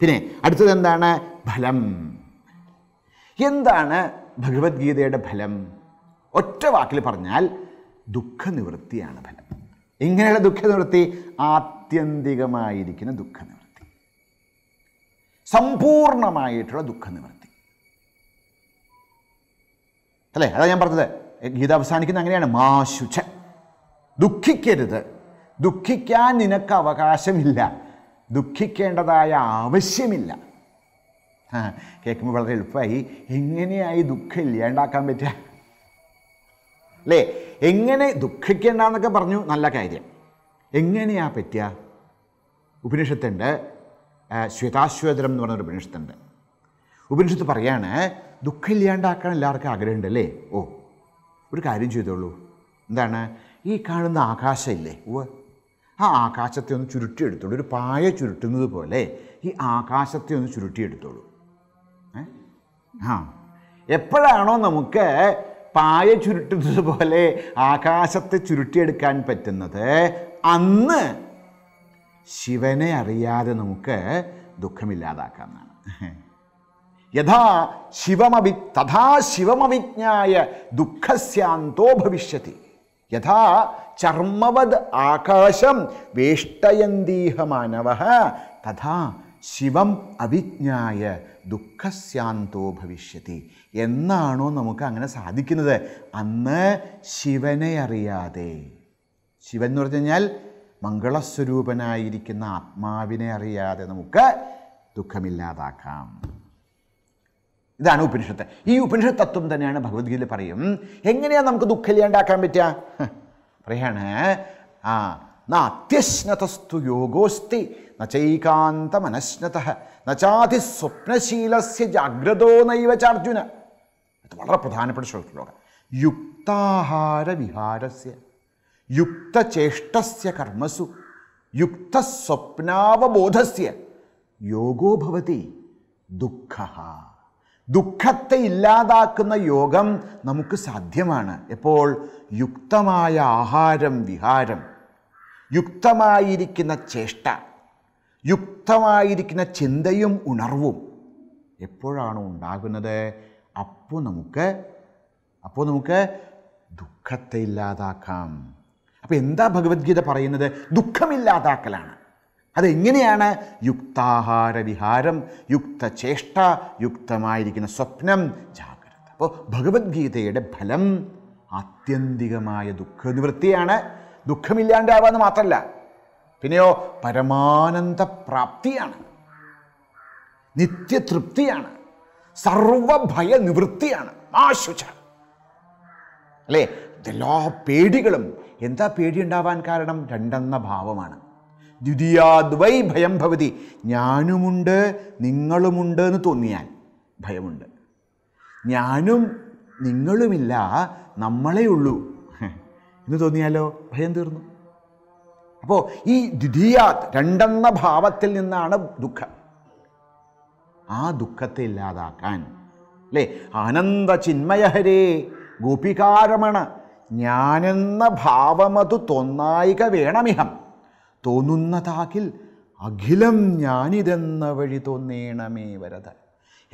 പിന്നെ അടുത്തത് എന്താണ് ഫലം എന്താണ് ഭഗവത്ഗീതയുടെ ഫലം ഒറ്റ വാക്കിൽ പറഞ്ഞാൽ ദുഃഖനിവൃത്തിയാണ് ഫലം എങ്ങനെയുള്ള ദുഃഖനിവൃത്തി ആത്യന്തികമായിരിക്കുന്ന ദുഃഖനിവൃത്തി സമ്പൂർണമായിട്ടുള്ള ദുഃഖനിവൃത്തി അല്ലേ അതാ ഞാൻ പറഞ്ഞത് ഗീത അവസാനിക്കുന്നത് അങ്ങനെയാണ് മാശുച ദുഃഖിക്കരുത് ദുഃഖിക്കാൻ നിനക്ക് അവകാശമില്ല ദുഃഖിക്കേണ്ടതായ ആവശ്യമില്ല കേൾക്കുമ്പോൾ വളരെ എളുപ്പമായി എങ്ങനെയായി ദുഃഖം ഇല്ലാണ്ടാക്കാൻ പറ്റുക അല്ലേ എങ്ങനെ ദുഃഖിക്കേണ്ടെന്നൊക്കെ പറഞ്ഞു നല്ല കാര്യം എങ്ങനെയാ പറ്റുക ഉപനിഷത്തുണ്ട് ശ്വേതാശ്വേതരം എന്ന് പറഞ്ഞൊരു ഉപനിഷത്തുണ്ട് ഉപനിഷത്ത് പറയാണ് ദുഃഖം ഇല്ലാണ്ടാക്കാൻ എല്ലാവർക്കും ആഗ്രഹമുണ്ടല്ലേ ഓ ഒരു കാര്യം ചെയ്തോളൂ എന്താണ് ഈ കാണുന്ന ആകാശമില്ലേ ഓ ആ ആകാശത്തെ ഒന്ന് ചുരുട്ടിയെടുത്തോളൂ ഒരു പായ ചുരുട്ടുന്നത് പോലെ ഈ ആകാശത്തെ ഒന്ന് ചുരുട്ടിയെടുത്തോളൂ ആ എപ്പോഴാണോ നമുക്ക് പായ ചുരുട്ടുന്നത് പോലെ ആകാശത്തെ ചുരുട്ടിയെടുക്കാൻ പറ്റുന്നത് അന്ന് ശിവനെ അറിയാതെ നമുക്ക് ദുഃഖമില്ലാതാക്കാമെന്നാണ് യഥാ ശിവമവി തഥാ ശിവമവിജ്ഞായ ദുഃഖസ്യാന്തോ ഭവിഷ്യത്തി യഥാ ചർമ്മവത് ആകാശം വേഷ്ടയന്തീഹ മാനവ തഥാ ശിവം അവിജ്ഞായ ദുഃഖശാന്തോ ഭവിഷ്യത്തി എന്നാണോ നമുക്ക് അങ്ങനെ സാധിക്കുന്നത് അന്ന് ശിവനെ അറിയാതെ ശിവൻ എന്ന് പറഞ്ഞു കഴിഞ്ഞാൽ മംഗളസ്വരൂപനായിരിക്കുന്ന ആത്മാവിനെ അറിയാതെ നമുക്ക് ദുഃഖമില്ലാതാക്കാം ഇതാണ് ഉപനിഷത്ത് ഈ ഉപനിഷത്ത് തത്വം തന്നെയാണ് ഭഗവത്ഗീതയിൽ പറയും എങ്ങനെയാണ് നമുക്ക് ദുഃഖമില്ലാണ്ടാക്കാൻ പറ്റുക പറയാണ് ആ നത്യശ്നതസ്തു യോഗോസ്തി നൈകാന്ത മനശ്നത നച്ചാതി സ്വപ്നശീലസ്യ ജാഗ്രതോ നൈവ ചാർജുന ഇത് വളരെ പ്രധാനപ്പെട്ട ശ്ലോകം യുക്താഹാര വിഹാരസ്യ യുക്തചേഷ്ടസ്യ കർമ്മസു യുക്തസ്വപ്നാവബോധസ്യ യോഗോ ഭവതി ദുഃഖ ദുഃഖത്തെ ഇല്ലാതാക്കുന്ന യോഗം നമുക്ക് സാധ്യമാണ് എപ്പോൾ യുക്തമായ ആഹാരം വിഹാരം യുക്തമായിരിക്കുന്ന ചേഷ്ട യുക്തമായിരിക്കുന്ന ചിന്തയും ഉണർവും എപ്പോഴാണോ ഉണ്ടാകുന്നത് അപ്പോൾ നമുക്ക് അപ്പോൾ നമുക്ക് ദുഃഖത്തെ ഇല്ലാതാക്കാം അപ്പോൾ എന്താ ഭഗവത്ഗീത പറയുന്നത് ദുഃഖമില്ലാതാക്കലാണ് അതെങ്ങനെയാണ് യുക്താഹാര വിഹാരം യുക്തചേഷ്ട യുക്തമായിരിക്കുന്ന സ്വപ്നം ജാഗ്രത അപ്പോൾ ഭഗവത്ഗീതയുടെ ഫലം ആത്യന്തികമായ ദുഃഖ നിവൃത്തിയാണ് ദുഃഖമില്ലാണ്ടാവാന്ന് മാത്രമല്ല പിന്നെയോ പരമാനന്ദ പ്രാപ്തിയാണ് നിത്യതൃപ്തിയാണ് സർവഭയ നിവൃത്തിയാണ് ആശുച അല്ലേ എല്ലാ പേടികളും എന്താ പേടി ഉണ്ടാവാൻ കാരണം രണ്ടെന്ന ഭാവമാണ് ദ്വിതീയാദ്വൈ ഭയം ഭവതി ഞാനുമുണ്ട് നിങ്ങളുമുണ്ട് എന്ന് തോന്നിയാൽ ഭയമുണ്ട് ഞാനും നിങ്ങളുമില്ല നമ്മളേ ഉള്ളൂ എന്ന് തോന്നിയാലോ ഭയം തീർന്നു അപ്പോൾ ഈ ദ്വിതീയാത് രണ്ടെന്ന ഭാവത്തിൽ നിന്നാണ് ദുഃഖം ആ ദുഃഖത്തെ ഇല്ലാതാക്കാൻ അല്ലേ ആനന്ദ ചിന്മയഹരേ ഗോപികാരമണ ഞാനെന്ന ഭാവമതു തൊന്നായിക വേണമിഹം തോന്നുന്നതാകിൽ അഖിലം ഞാനിതെന്ന വഴി തോന്നേണമേ വരത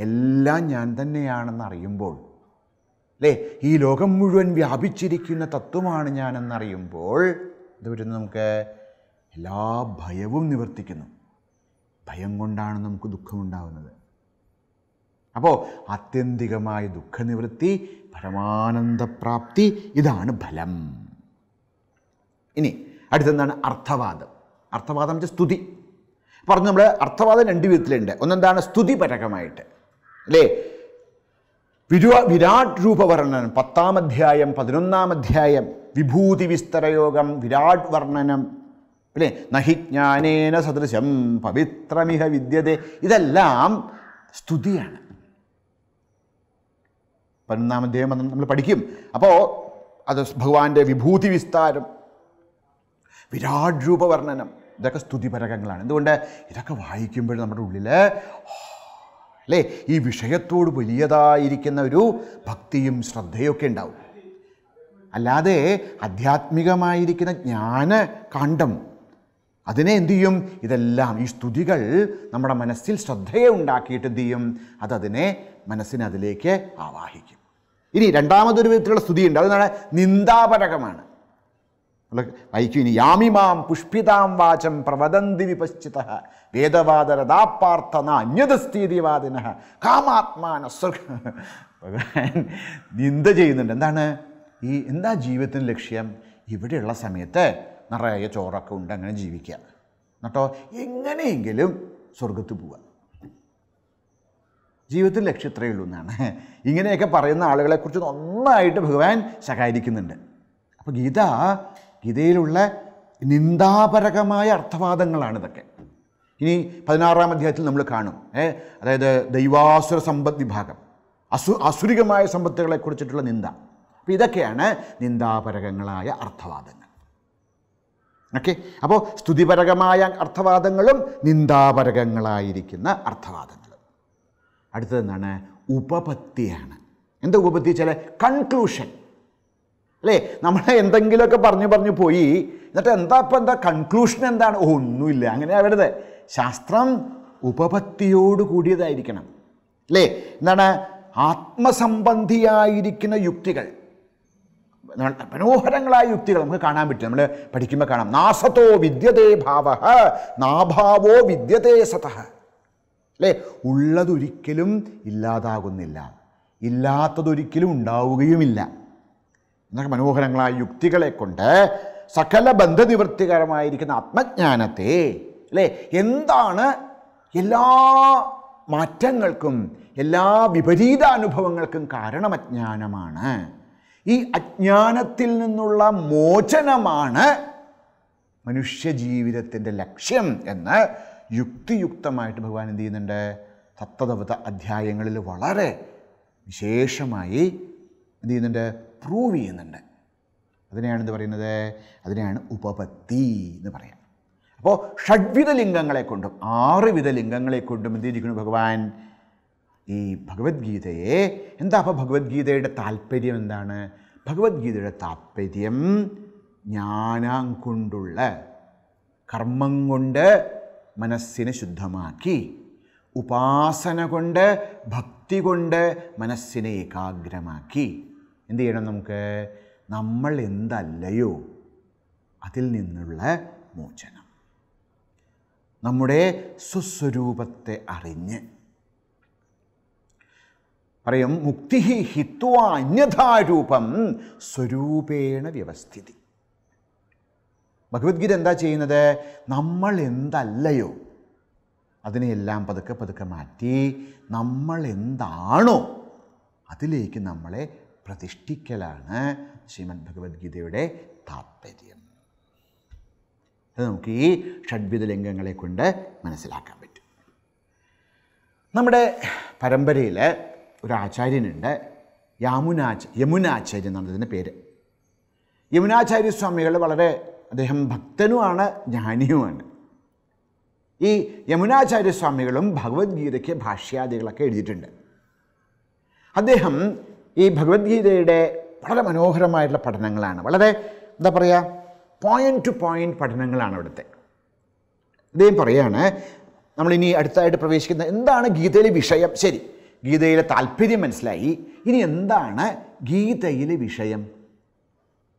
എല്ലാം ഞാൻ തന്നെയാണെന്ന് അറിയുമ്പോൾ അല്ലേ ഈ ലോകം മുഴുവൻ വ്യാപിച്ചിരിക്കുന്ന തത്വമാണ് ഞാനെന്നറിയുമ്പോൾ ഇത് വരുന്ന നമുക്ക് എല്ലാ ഭയവും നിവർത്തിക്കുന്നു ഭയം കൊണ്ടാണ് നമുക്ക് ദുഃഖമുണ്ടാകുന്നത് അപ്പോൾ ആത്യന്തികമായ ദുഃഖനിവൃത്തി പരമാനന്ദപ്രാപ്തി ഇതാണ് ഫലം ഇനി അടുത്തെന്താണ് അർത്ഥവാദം അർത്ഥവാദം വെച്ചാൽ സ്തുതി പറഞ്ഞു നമ്മൾ അർത്ഥവാദം രണ്ട് വിധത്തിലുണ്ട് ഒന്നെന്താണ് പരകമായിട്ട് അല്ലേ വിരു വിരാട് രൂപവർണ്ണനം പത്താം അധ്യായം പതിനൊന്നാം അധ്യായം വിഭൂതി വിസ്തരയോഗം വിരാട് വർണ്ണനം അല്ലേ നഹിജ്ഞാനേന സദൃശം പവിത്രമിഹ വിദ്യത ഇതെല്ലാം സ്തുതിയാണ് പതിനൊന്നാം അധ്യായം നമ്മൾ പഠിക്കും അപ്പോൾ അത് ഭഗവാന്റെ വിഭൂതി വിസ്താരം വിരാട് രൂപവർണ്ണനം ഇതൊക്കെ സ്തുതിപരകങ്ങളാണ് എന്തുകൊണ്ട് ഇതൊക്കെ വായിക്കുമ്പോൾ നമ്മുടെ ഉള്ളിൽ അല്ലേ ഈ വിഷയത്തോട് വലിയതായിരിക്കുന്ന ഒരു ഭക്തിയും ശ്രദ്ധയൊക്കെ ഉണ്ടാവും അല്ലാതെ ആധ്യാത്മികമായിരിക്കുന്ന ജ്ഞാന കാണ്ഡം അതിനെ എന്തു ചെയ്യും ഇതെല്ലാം ഈ സ്തുതികൾ നമ്മുടെ മനസ്സിൽ ശ്രദ്ധയെ ഉണ്ടാക്കിയിട്ട് എന്തു ചെയ്യും അതതിനെ മനസ്സിനതിലേക്ക് ആവാഹിക്കും ഇനി രണ്ടാമതൊരു വിധത്തിലുള്ള സ്തുതിയുണ്ട് അതെന്താണ് നിന്ദാപരകമാണ് വായിക്കുന്നു യാമിമാം പുഷ്പിതാം വാചം പ്രവദന്തി വിപശ്ചിത വേദവാദരഥാപാർത്ഥന അന്യതസ്ഥീതിവാദിന കാമാത്മാന നിന്ദ ചെയ്യുന്നുണ്ട് എന്താണ് ഈ എന്താ ജീവിതത്തിന് ലക്ഷ്യം ഇവിടെയുള്ള സമയത്ത് നിറയെ ചോറൊക്കെ ഉണ്ട് അങ്ങനെ ജീവിക്കുക എന്നിട്ടോ എങ്ങനെയെങ്കിലും സ്വർഗത്ത് പോവുക ജീവിതത്തിൽ ലക്ഷ്യം ഇത്രയേ ഉള്ളൂ എന്നാണ് ഇങ്ങനെയൊക്കെ പറയുന്ന ആളുകളെക്കുറിച്ച് നന്നായിട്ട് ഭഗവാൻ ശകാരിക്കുന്നുണ്ട് അപ്പോൾ ഗീത ഗീതയിലുള്ള നിന്ദാപരകമായ അർത്ഥവാദങ്ങളാണ് ഇതൊക്കെ ഇനി പതിനാറാം അധ്യായത്തിൽ നമ്മൾ കാണും ഏ അതായത് ദൈവാസുര സമ്പദ് വിഭാഗം അസു അസുരികമായ സമ്പത്തുകളെ കുറിച്ചിട്ടുള്ള നിന്ദ അപ്പോൾ ഇതൊക്കെയാണ് നിന്ദാപരകങ്ങളായ അർത്ഥവാദങ്ങൾ ഓക്കെ അപ്പോൾ സ്തുതിപരകമായ അർത്ഥവാദങ്ങളും നിന്ദാപരകങ്ങളായിരിക്കുന്ന അർത്ഥവാദങ്ങളും അടുത്തതെന്നാണ് ഉപപത്തിയാണ് എന്താ ഉപപത്തി ചില കൺക്ലൂഷൻ അല്ലേ നമ്മളെ എന്തെങ്കിലുമൊക്കെ പറഞ്ഞു പറഞ്ഞു പോയി എന്നിട്ട് എന്താ ഇപ്പം എന്താ കൺക്ലൂഷൻ എന്താണ് ഓ ഒന്നുമില്ല അങ്ങനെ ആവരുത് ശാസ്ത്രം ഉപപത്തിയോട് കൂടിയതായിരിക്കണം അല്ലേ എന്താണ് ആത്മസംബന്ധിയായിരിക്കുന്ന യുക്തികൾ മനോഹരങ്ങളായ യുക്തികൾ നമുക്ക് കാണാൻ പറ്റും നമ്മൾ പഠിക്കുമ്പോൾ കാണാം നാസത്തോ വിദ്യതേ ഭാവ നാഭാവോ വിദ്യതേ സത അല്ലേ ഉള്ളതൊരിക്കലും ഇല്ലാതാകുന്നില്ല ഇല്ലാത്തതൊരിക്കലും ഉണ്ടാവുകയുമില്ല എന്നൊക്കെ മനോഹരങ്ങളായ യുക്തികളെ കൊണ്ട് സകല ബന്ധനിവൃത്തികരമായിരിക്കുന്ന ആത്മജ്ഞാനത്തെ അല്ലേ എന്താണ് എല്ലാ മാറ്റങ്ങൾക്കും എല്ലാ വിപരീതാനുഭവങ്ങൾക്കും കാരണമജ്ഞാനമാണ് ഈ അജ്ഞാനത്തിൽ നിന്നുള്ള മോചനമാണ് മനുഷ്യജീവിതത്തിൻ്റെ ലക്ഷ്യം എന്ന് യുക്തിയുക്തമായിട്ട് ഭഗവാൻ എന്ത് ചെയ്യുന്നുണ്ട് തത്വതവത അധ്യായങ്ങളിൽ വളരെ വിശേഷമായി എന്ത് ചെയ്യുന്നുണ്ട് പ്രൂവ് ചെയ്യുന്നുണ്ട് അതിനെയാണ് എന്ത് പറയുന്നത് അതിനെയാണ് ഉപപത്തി എന്ന് പറയാം അപ്പോൾ ഷഡ്വിധ ലിംഗങ്ങളെ കൊണ്ടും ആറ് വിധ ലിംഗങ്ങളെ കൊണ്ടും എന്ത് ചെയ്തിരിക്കുന്നു ഭഗവാൻ ഈ ഭഗവത്ഗീതയെ എന്താ അപ്പോൾ ഭഗവത്ഗീതയുടെ താല്പര്യം എന്താണ് ഭഗവത്ഗീതയുടെ താല്പര്യം ജ്ഞാനം കൊണ്ടുള്ള കർമ്മം കൊണ്ട് മനസ്സിനെ ശുദ്ധമാക്കി ഉപാസന കൊണ്ട് ഭക്തി കൊണ്ട് മനസ്സിനെ ഏകാഗ്രമാക്കി എന്ത് ചെയ്യണം നമുക്ക് നമ്മൾ എന്തല്ലയോ അതിൽ നിന്നുള്ള മോചനം നമ്മുടെ സ്വസ്വരൂപത്തെ അറിഞ്ഞ് പറയും മുക്തി ഹിത്വ അന്യഥാരൂപം സ്വരൂപേണ വ്യവസ്ഥിതി ഭഗവത്ഗീത എന്താ ചെയ്യുന്നത് നമ്മൾ എന്തല്ലയോ അതിനെയെല്ലാം പതുക്കെ പതുക്കെ മാറ്റി നമ്മൾ എന്താണോ അതിലേക്ക് നമ്മളെ പ്രതിഷ്ഠിക്കലാണ് ശ്രീമദ് ഭഗവത്ഗീതയുടെ താത്പര്യം അത് നമുക്ക് ഈ ഷഡ്വിധ ലിംഗങ്ങളെ കൊണ്ട് മനസ്സിലാക്കാൻ പറ്റും നമ്മുടെ പരമ്പരയിൽ ഒരു ആചാര്യനുണ്ട് യാമുനാച യമുനാചാര്യൻ എന്നാണ് പേര് യമുനാചാര്യ സ്വാമികൾ വളരെ അദ്ദേഹം ഭക്തനുമാണ് ജ്ഞാനിയുമാണ് ഈ യമുനാചാര്യ സ്വാമികളും ഭഗവത്ഗീതയ്ക്ക് ഭാഷ്യാദികളൊക്കെ എഴുതിയിട്ടുണ്ട് അദ്ദേഹം ഈ ഭഗവത്ഗീതയുടെ വളരെ മനോഹരമായിട്ടുള്ള പഠനങ്ങളാണ് വളരെ എന്താ പറയുക പോയിൻ്റ് ടു പോയിൻ്റ് പഠനങ്ങളാണ് അവിടുത്തെ ഇദ്ദേഹം പറയുകയാണ് നമ്മളിനി അടുത്തായിട്ട് പ്രവേശിക്കുന്ന എന്താണ് ഗീതയിലെ വിഷയം ശരി ഗീതയിലെ താല്പര്യം മനസ്സിലായി ഇനി എന്താണ് ഗീതയിലെ വിഷയം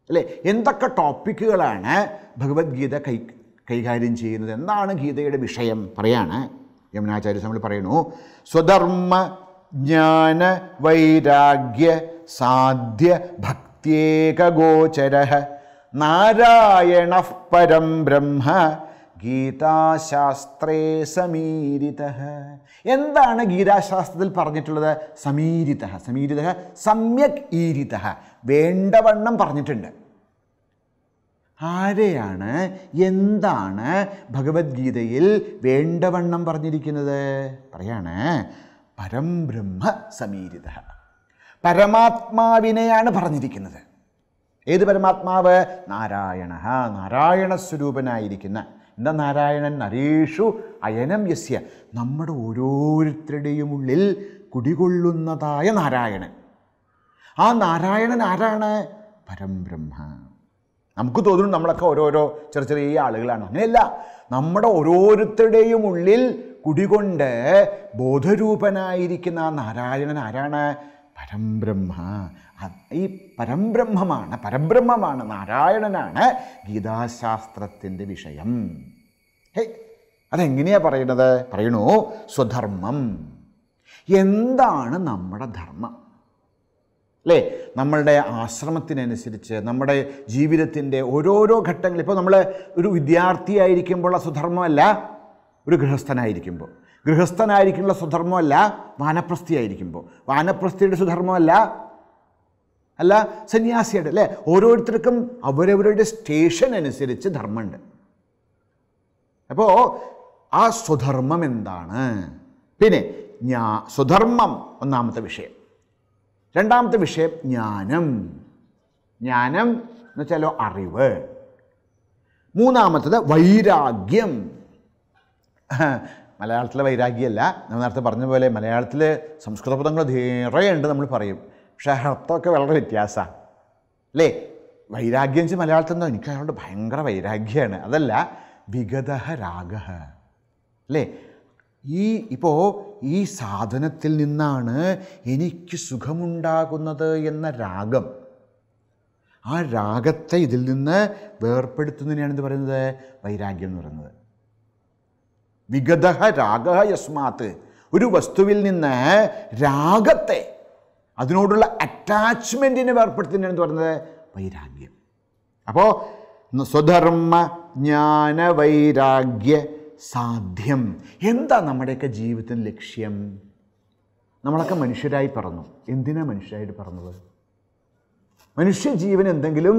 അല്ലേ എന്തൊക്കെ ടോപ്പിക്കുകളാണ് ഭഗവത്ഗീത കൈ കൈകാര്യം ചെയ്യുന്നത് എന്താണ് ഗീതയുടെ വിഷയം പറയാണ് യമുനാചാര്യ സ്വാമി പറയണു സ്വധർമ്മ ജ്ഞാന വൈരാഗ്യ സാധ്യ ഭക്തിയേകഗോചര നാരായണ പരം ബ്രഹ്മ ഗീതാശാസ്ത്രേ സമീരിത എന്താണ് ഗീതാശാസ്ത്രത്തിൽ പറഞ്ഞിട്ടുള്ളത് സമീരിത സമീരിത സമ്യക് ഈരിത വേണ്ടവണ്ണം പറഞ്ഞിട്ടുണ്ട് ആരെയാണ് എന്താണ് ഭഗവത്ഗീതയിൽ വേണ്ടവണ്ണം പറഞ്ഞിരിക്കുന്നത് പറയാണ് പരംബ്രഹ്മ സമീരിത പരമാത്മാവിനെയാണ് പറഞ്ഞിരിക്കുന്നത് ഏത് പരമാത്മാവ് നാരായണ നാരായണ സ്വരൂപനായിരിക്കുന്ന എന്താ നാരായണൻ നരേഷു അയനം യസ്യ നമ്മുടെ ഓരോരുത്തരുടെയും ഉള്ളിൽ കുടികൊള്ളുന്നതായ നാരായണൻ ആ നാരായണൻ ആരാണ് പരംബ്രഹ്മ നമുക്ക് തോന്നുന്നു നമ്മളൊക്കെ ഓരോരോ ചെറിയ ചെറിയ ആളുകളാണ് അങ്ങനെയല്ല നമ്മുടെ ഓരോരുത്തരുടെയും ഉള്ളിൽ കുടികൊണ്ട് ബോധരൂപനായിരിക്കുന്ന ആ നാരായണൻ ആരാണ് പരംബ്രഹ്മ ഈ പരംബ്രഹ്മമാണ് പരബ്രഹ്മമാണ് നാരായണനാണ് ഗീതാശാസ്ത്രത്തിൻ്റെ വിഷയം ഹേ അതെങ്ങനെയാ പറയുന്നത് പറയണു സ്വധർമ്മം എന്താണ് നമ്മുടെ ധർമ്മം അല്ലേ നമ്മളുടെ ആശ്രമത്തിനനുസരിച്ച് നമ്മുടെ ജീവിതത്തിൻ്റെ ഓരോരോ ഘട്ടങ്ങളിൽ ഇപ്പോൾ നമ്മൾ ഒരു വിദ്യാർത്ഥിയായിരിക്കുമ്പോൾ ആ സ്വധർമ്മമല്ല ഒരു ഗൃഹസ്ഥനായിരിക്കുമ്പോൾ ഗൃഹസ്ഥനായിരിക്കുന്ന സ്വധർമ്മമല്ല വാനപ്രസ്ഥിയായിരിക്കുമ്പോൾ വാനപ്രസ്ഥിയുടെ സ്വധർമ്മമല്ല അല്ല സന്യാസിയുടെ അല്ലേ ഓരോരുത്തർക്കും അവരവരുടെ സ്റ്റേഷൻ അനുസരിച്ച് ധർമ്മമുണ്ട് അപ്പോൾ ആ സ്വധർമ്മം എന്താണ് പിന്നെ ഞാ സ്വധർമ്മം ഒന്നാമത്തെ വിഷയം രണ്ടാമത്തെ വിഷയം ജ്ഞാനം ജ്ഞാനം എന്ന് വെച്ചാലോ അറിവ് മൂന്നാമത്തത് വൈരാഗ്യം മലയാളത്തിലെ വൈരാഗ്യമല്ല നമ്മൾ നേരത്തെ പറഞ്ഞ പോലെ മലയാളത്തിൽ സംസ്കൃത പദങ്ങൾ നിറയുണ്ട് നമ്മൾ പറയും പക്ഷേ അർത്ഥമൊക്കെ വളരെ വ്യത്യാസമാണ് അല്ലേ വൈരാഗ്യം വെച്ച് മലയാളത്തിൽ എന്തോ എനിക്ക് അയാളോട് ഭയങ്കര വൈരാഗ്യമാണ് അതല്ല വിഗത രാഗ അല്ലേ ഈ ഇപ്പോൾ ഈ സാധനത്തിൽ നിന്നാണ് എനിക്ക് സുഖമുണ്ടാകുന്നത് എന്ന രാഗം ആ രാഗത്തെ ഇതിൽ നിന്ന് വേർപ്പെടുത്തുന്നതിനാണ് എന്ത് പറയുന്നത് വൈരാഗ്യം എന്ന് പറയുന്നത് വിഗതഹ രാഗ യസ്മാത്ത് ഒരു വസ്തുവിൽ നിന്ന് രാഗത്തെ അതിനോടുള്ള അറ്റാച്ച്മെൻറ്റിനെ വേർപ്പെടുത്തുന്നതാണ് എന്ന് പറയുന്നത് വൈരാഗ്യം അപ്പോൾ സ്വധർമ്മ ജ്ഞാന വൈരാഗ്യ സാധ്യം എന്താ നമ്മുടെയൊക്കെ ജീവിതത്തിന് ലക്ഷ്യം നമ്മളൊക്കെ മനുഷ്യരായി പറഞ്ഞു എന്തിനാ മനുഷ്യരായിട്ട് പറഞ്ഞത് മനുഷ്യജീവൻ എന്തെങ്കിലും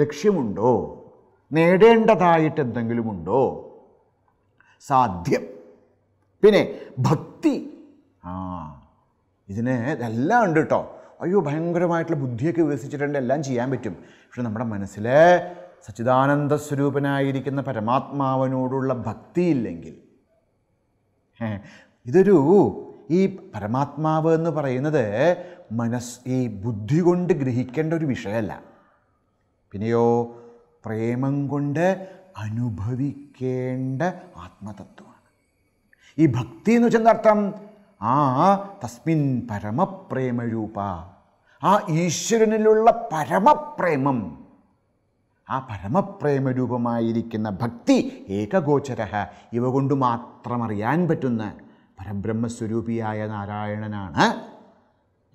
ലക്ഷ്യമുണ്ടോ നേടേണ്ടതായിട്ട് എന്തെങ്കിലും ഉണ്ടോ സാധ്യം പിന്നെ ഭക്തി ആ ഇതിന് ഇതെല്ലാം ഉണ്ട് കേട്ടോ അയ്യോ ഭയങ്കരമായിട്ടുള്ള ബുദ്ധിയൊക്കെ വികസിച്ചിട്ടുണ്ട് എല്ലാം ചെയ്യാൻ പറ്റും പക്ഷെ നമ്മുടെ മനസ്സിൽ സച്ചിദാനന്ദ സ്വരൂപനായിരിക്കുന്ന പരമാത്മാവിനോടുള്ള ഭക്തിയില്ലെങ്കിൽ ഇതൊരു ഈ പരമാത്മാവ് എന്ന് പറയുന്നത് മനസ് ഈ ബുദ്ധി കൊണ്ട് ഗ്രഹിക്കേണ്ട ഒരു വിഷയമല്ല പിന്നെയോ പ്രേമം കൊണ്ട് അനുഭവിക്കേണ്ട ആത്മതത്വമാണ് ഈ ഭക്തി എന്ന് വെച്ചെന്നർത്ഥം ആ തസ്മിൻ പരമപ്രേമരൂപ ആ ഈശ്വരനിലുള്ള പരമപ്രേമം ആ പരമപ്രേമരൂപമായിരിക്കുന്ന ഭക്തി ഏകഗോചര ഇവ കൊണ്ട് മാത്രം അറിയാൻ പറ്റുന്ന പരബ്രഹ്മസ്വരൂപിയായ നാരായണനാണ്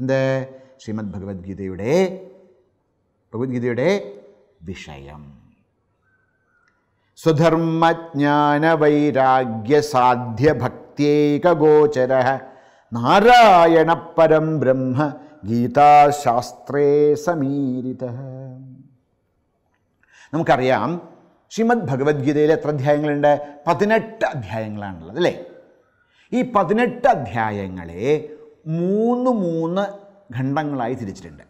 എന്ത് ശ്രീമദ് ഭഗവത്ഗീതയുടെ ഭഗവത്ഗീതയുടെ വിഷയം സ്വധർമ്മജ്ഞാനവൈരാഗ്യസാധ്യഭക്തിയേകഗോചര നാരായണപരം ബ്രഹ്മ ഗീതാശാസ്ത്രേ സമീരിത നമുക്കറിയാം ശ്രീമദ് ഭഗവത്ഗീതയിൽ എത്ര അധ്യായങ്ങളുണ്ട് പതിനെട്ട് അധ്യായങ്ങളാണുള്ളത് അല്ലേ ഈ പതിനെട്ട് അധ്യായങ്ങളെ മൂന്ന് മൂന്ന് ഖണ്ഡങ്ങളായി തിരിച്ചിട്ടുണ്ട്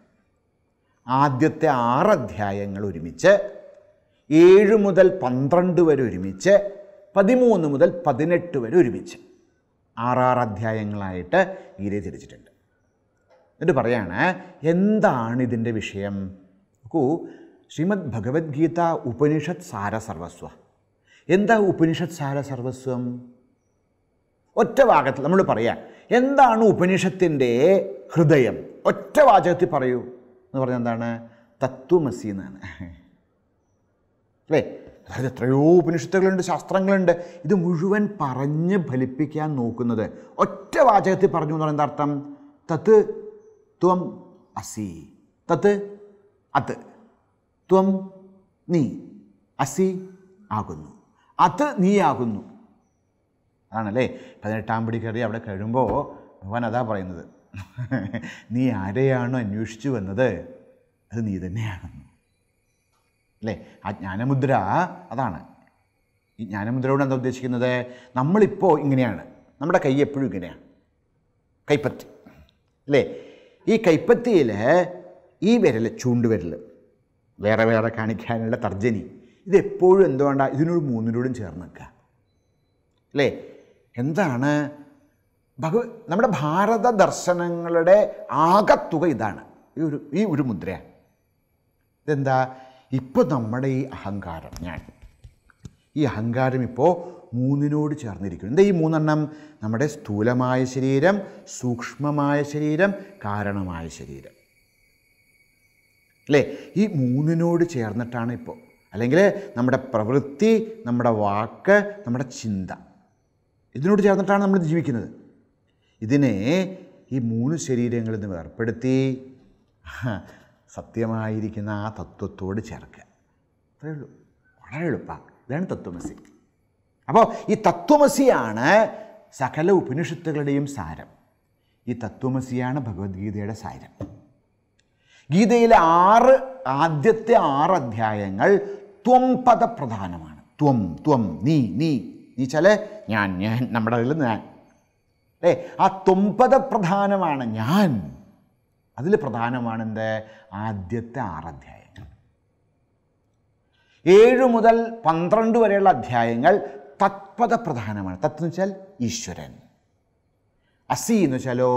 ആദ്യത്തെ ആറ് അധ്യായങ്ങൾ ഒരുമിച്ച് ഏഴ് മുതൽ പന്ത്രണ്ട് വരെ ഒരുമിച്ച് പതിമൂന്ന് മുതൽ പതിനെട്ട് വരെ ഒരുമിച്ച് ആറാറ് അധ്യായങ്ങളായിട്ട് ഗീതയെ തിരിച്ചിട്ടുണ്ട് എന്നിട്ട് പറയാണ് എന്താണ് ഇതിൻ്റെ വിഷയം നോക്കൂ ശ്രീമദ് ഭഗവത്ഗീത ഉപനിഷത് സർവസ്വ എന്താ ഉപനിഷത് സർവസ്വം ഒറ്റ വാകത്തിൽ നമ്മൾ പറയാം എന്താണ് ഉപനിഷത്തിൻ്റെ ഹൃദയം ഒറ്റ വാചകത്തിൽ പറയൂ എന്ന് പറഞ്ഞാൽ എന്താണ് തത്വമസി എന്നാണ് അല്ലേ അതായത് എത്രയോ ഉപനിഷത്തുകളുണ്ട് ശാസ്ത്രങ്ങളുണ്ട് ഇത് മുഴുവൻ പറഞ്ഞ് ഫലിപ്പിക്കാൻ നോക്കുന്നത് ഒറ്റ വാചകത്തിൽ പറഞ്ഞു എന്ന് പറയുന്ന അർത്ഥം തത്ത് ത്വം അസി തത്ത് അത് ത്വം നീ അസി ആകുന്നു അത് നീ ആകുന്നു അതാണല്ലേ പതിനെട്ടാം പടി കയറി അവിടെ കഴിയുമ്പോൾ ഭഗവാൻ അതാ പറയുന്നത് നീ ആരെയാണോ അന്വേഷിച്ചു വന്നത് അത് നീ തന്നെയാകുന്നു അല്ലേ ആ ജ്ഞാനമുദ്ര അതാണ് ഈ ജ്ഞാനമുദ്രയോട് എന്താ ഉദ്ദേശിക്കുന്നത് നമ്മളിപ്പോൾ ഇങ്ങനെയാണ് നമ്മുടെ കൈ എപ്പോഴും ഇങ്ങനെയാണ് കൈപ്പത്തി അല്ലേ ഈ കൈപ്പത്തിയിൽ ഈ വിരൽ ചൂണ്ടുവിരൽ വേറെ വേറെ കാണിക്കാനുള്ള തർജ്ജനി ഇതെപ്പോഴും എന്തുകൊണ്ടാണ് ഇതിനോട് മൂന്നിനോടും ചേർന്ന് നിൽക്കുക അല്ലേ എന്താണ് ഭഗവ നമ്മുടെ ഭാരത ദർശനങ്ങളുടെ ആകത്തുക ഇതാണ് ഈ ഒരു ഈ ഒരു മുദ്രയാണ് ഇതെന്താ ഇപ്പോൾ നമ്മുടെ ഈ അഹങ്കാരം ഞാൻ ഈ അഹങ്കാരം ഇപ്പോൾ മൂന്നിനോട് ചേർന്നിരിക്കുന്നു എന്താ ഈ മൂന്നെണ്ണം നമ്മുടെ സ്ഥൂലമായ ശരീരം സൂക്ഷ്മമായ ശരീരം കാരണമായ ശരീരം അല്ലേ ഈ മൂന്നിനോട് ചേർന്നിട്ടാണ് ഇപ്പോൾ അല്ലെങ്കിൽ നമ്മുടെ പ്രവൃത്തി നമ്മുടെ വാക്ക് നമ്മുടെ ചിന്ത ഇതിനോട് ചേർന്നിട്ടാണ് നമ്മൾ ജീവിക്കുന്നത് ഇതിനെ ഈ മൂന്ന് ശരീരങ്ങളിൽ നിന്ന് വേർപ്പെടുത്തി സത്യമായിരിക്കുന്ന ആ തത്വത്തോട് ചേർക്കുക അത്രയേ ഉള്ളൂ വളരെ എളുപ്പമാണ് ഇതാണ് തത്വമസി അപ്പോൾ ഈ തത്വമസിയാണ് സകല ഉപനിഷത്തുകളുടെയും സാരം ഈ തത്വമസിയാണ് ഭഗവത്ഗീതയുടെ സാരം ഗീതയിലെ ആറ് ആദ്യത്തെ ആറ് അധ്യായങ്ങൾ ത്വം പദപ്രധാനമാണ് ത്വം ത്വം നീ നീ നീ ചില ഞാൻ ഞാൻ നമ്മുടെ അതിൽ ഞാൻ അല്ലേ ആ ത്വം പദപ്രധാനമാണ് ഞാൻ അതിൽ പ്രധാനമാണ് എൻ്റെ ആദ്യത്തെ ആറധ്യായങ്ങൾ ഏഴ് മുതൽ പന്ത്രണ്ട് വരെയുള്ള അധ്യായങ്ങൾ തത്പഥ പ്രധാനമാണ് തത്വം വെച്ചാൽ ഈശ്വരൻ അസി എന്ന് വെച്ചാലോ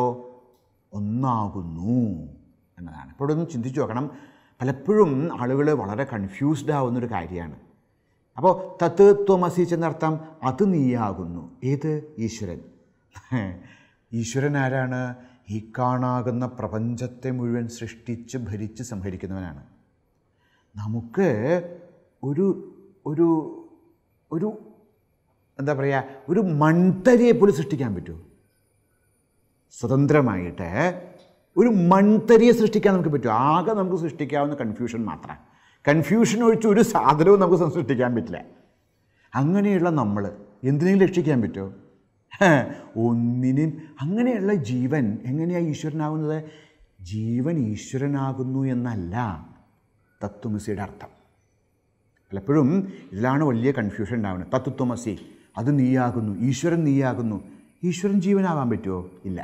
ഒന്നാകുന്നു എന്നതാണ് ഇപ്പോൾ ഒന്ന് ചിന്തിച്ചു നോക്കണം പലപ്പോഴും ആളുകൾ വളരെ കൺഫ്യൂസ്ഡ് ആവുന്നൊരു കാര്യമാണ് അപ്പോൾ തത്വമസി എന്നർത്ഥം അത് നീയാകുന്നു ഏത് ഈശ്വരൻ ഈശ്വരൻ ആരാണ് ഈ കാണാകുന്ന പ്രപഞ്ചത്തെ മുഴുവൻ സൃഷ്ടിച്ച് ഭരിച്ച് സംഹരിക്കുന്നവനാണ് നമുക്ക് ഒരു ഒരു ഒരു എന്താ പറയുക ഒരു മൺതരിയെ പോലും സൃഷ്ടിക്കാൻ പറ്റുമോ സ്വതന്ത്രമായിട്ട് ഒരു മൺതരിയെ സൃഷ്ടിക്കാൻ നമുക്ക് പറ്റുമോ ആകെ നമുക്ക് സൃഷ്ടിക്കാവുന്ന കൺഫ്യൂഷൻ മാത്രം കൺഫ്യൂഷൻ ഒഴിച്ച് ഒരു സാധനവും നമുക്ക് സൃഷ്ടിക്കാൻ പറ്റില്ല അങ്ങനെയുള്ള നമ്മൾ എന്തിനേലും രക്ഷിക്കാൻ പറ്റുമോ ഒന്നിനും അങ്ങനെയുള്ള ജീവൻ എങ്ങനെയാണ് ഈശ്വരനാകുന്നത് ജീവൻ ഈശ്വരനാകുന്നു എന്നല്ല തത്വമസിയുടെ അർത്ഥം പലപ്പോഴും ഇതിലാണ് വലിയ കൺഫ്യൂഷൻ ഉണ്ടാവുന്നത് തത്വത്വമസി അത് നീയാകുന്നു ഈശ്വരൻ നീയാകുന്നു ഈശ്വരൻ ജീവനാകാൻ പറ്റുമോ ഇല്ല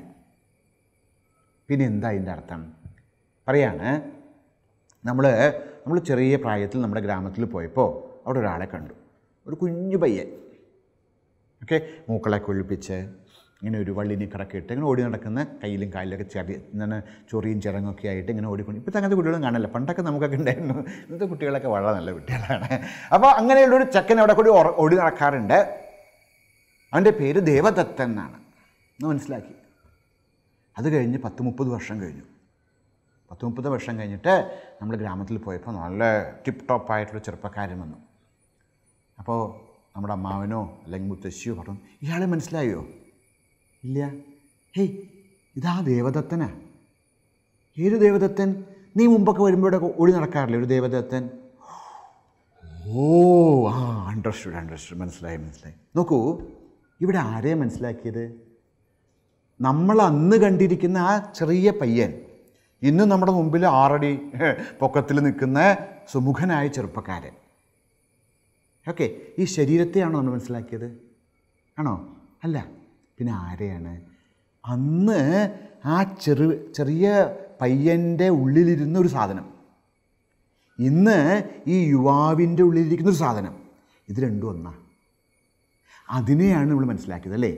പിന്നെ എന്താ ഇതിൻ്റെ അർത്ഥം പറയാണ് നമ്മൾ നമ്മൾ ചെറിയ പ്രായത്തിൽ നമ്മുടെ ഗ്രാമത്തിൽ പോയപ്പോൾ അവിടെ ഒരാളെ കണ്ടു ഒരു കുഞ്ഞു പയ്യൻ ഓക്കെ മൂക്കളെ കൊഴിപ്പിച്ച് ഇങ്ങനെ ഒരു വള്ളിനെ കിടക്കിയിട്ട് ഇങ്ങനെ ഓടി നടക്കുന്ന കയ്യിലും കാലിലൊക്കെ ചെടി ഇങ്ങനെ ചൊറിയും ചിറങ്ങൊക്കെ ആയിട്ട് ഇങ്ങനെ ഓടിക്കൊണ്ട് ഇപ്പോഴത്തെ അങ്ങനത്തെ കുട്ടികളും കാണില്ല പണ്ടൊക്കെ നമുക്കൊക്കെ ഉണ്ടായിരുന്നു ഇന്നത്തെ കുട്ടികളൊക്കെ വളരെ നല്ല കുട്ടികളാണ് അപ്പോൾ അങ്ങനെയുള്ളൊരു ചെക്കൻ അവിടെ കൂടി ഓടി നടക്കാറുണ്ട് അവൻ്റെ പേര് ദേവദത്തൻ എന്നാണ് എന്ന് മനസ്സിലാക്കി അത് കഴിഞ്ഞ് പത്ത് മുപ്പത് വർഷം കഴിഞ്ഞു പത്ത് മുപ്പത് വർഷം കഴിഞ്ഞിട്ട് നമ്മൾ ഗ്രാമത്തിൽ പോയപ്പോൾ നല്ല ടിപ്പ് ടോപ്പായിട്ടുള്ള ചെറുപ്പക്കാരൻ വന്നു അപ്പോൾ നമ്മുടെ അമ്മാവനോ അല്ലെങ്കിൽ മുത്തശ്ശിയോ പറഞ്ഞു ഇയാളെ മനസ്സിലായോ ഇല്ല ഹേയ് ഇതാ ദേവദത്തനാ ഏത് ദേവദത്തൻ നീ മുമ്പൊക്കെ വരുമ്പോൾ ഇവിടെ ഒഴി നടക്കാറില്ലേ ഒരു ദേവദത്തൻ ഓ ആ അണ്ടർസ്റ്റുഡ് അണ്ടർസ്റ്റുഡ് മനസ്സിലായി മനസ്സിലായി നോക്കൂ ഇവിടെ ആരെ മനസ്സിലാക്കിയത് നമ്മൾ അന്ന് കണ്ടിരിക്കുന്ന ആ ചെറിയ പയ്യൻ ഇന്ന് നമ്മുടെ മുമ്പിൽ ആറടി പൊക്കത്തിൽ നിൽക്കുന്ന സുമുഖനായ ചെറുപ്പക്കാരൻ ഓക്കെ ഈ ശരീരത്തെയാണോ നമ്മൾ മനസ്സിലാക്കിയത് ആണോ അല്ല പിന്നെ ആരെയാണ് അന്ന് ആ ചെറു ചെറിയ പയ്യൻ്റെ ഉള്ളിലിരുന്ന ഒരു സാധനം ഇന്ന് ഈ യുവാവിൻ്റെ ഉള്ളിലിരിക്കുന്ന ഒരു സാധനം ഇത് രണ്ടും ഒന്നാണ് അതിനെയാണ് നമ്മൾ മനസ്സിലാക്കിയത് അല്ലേ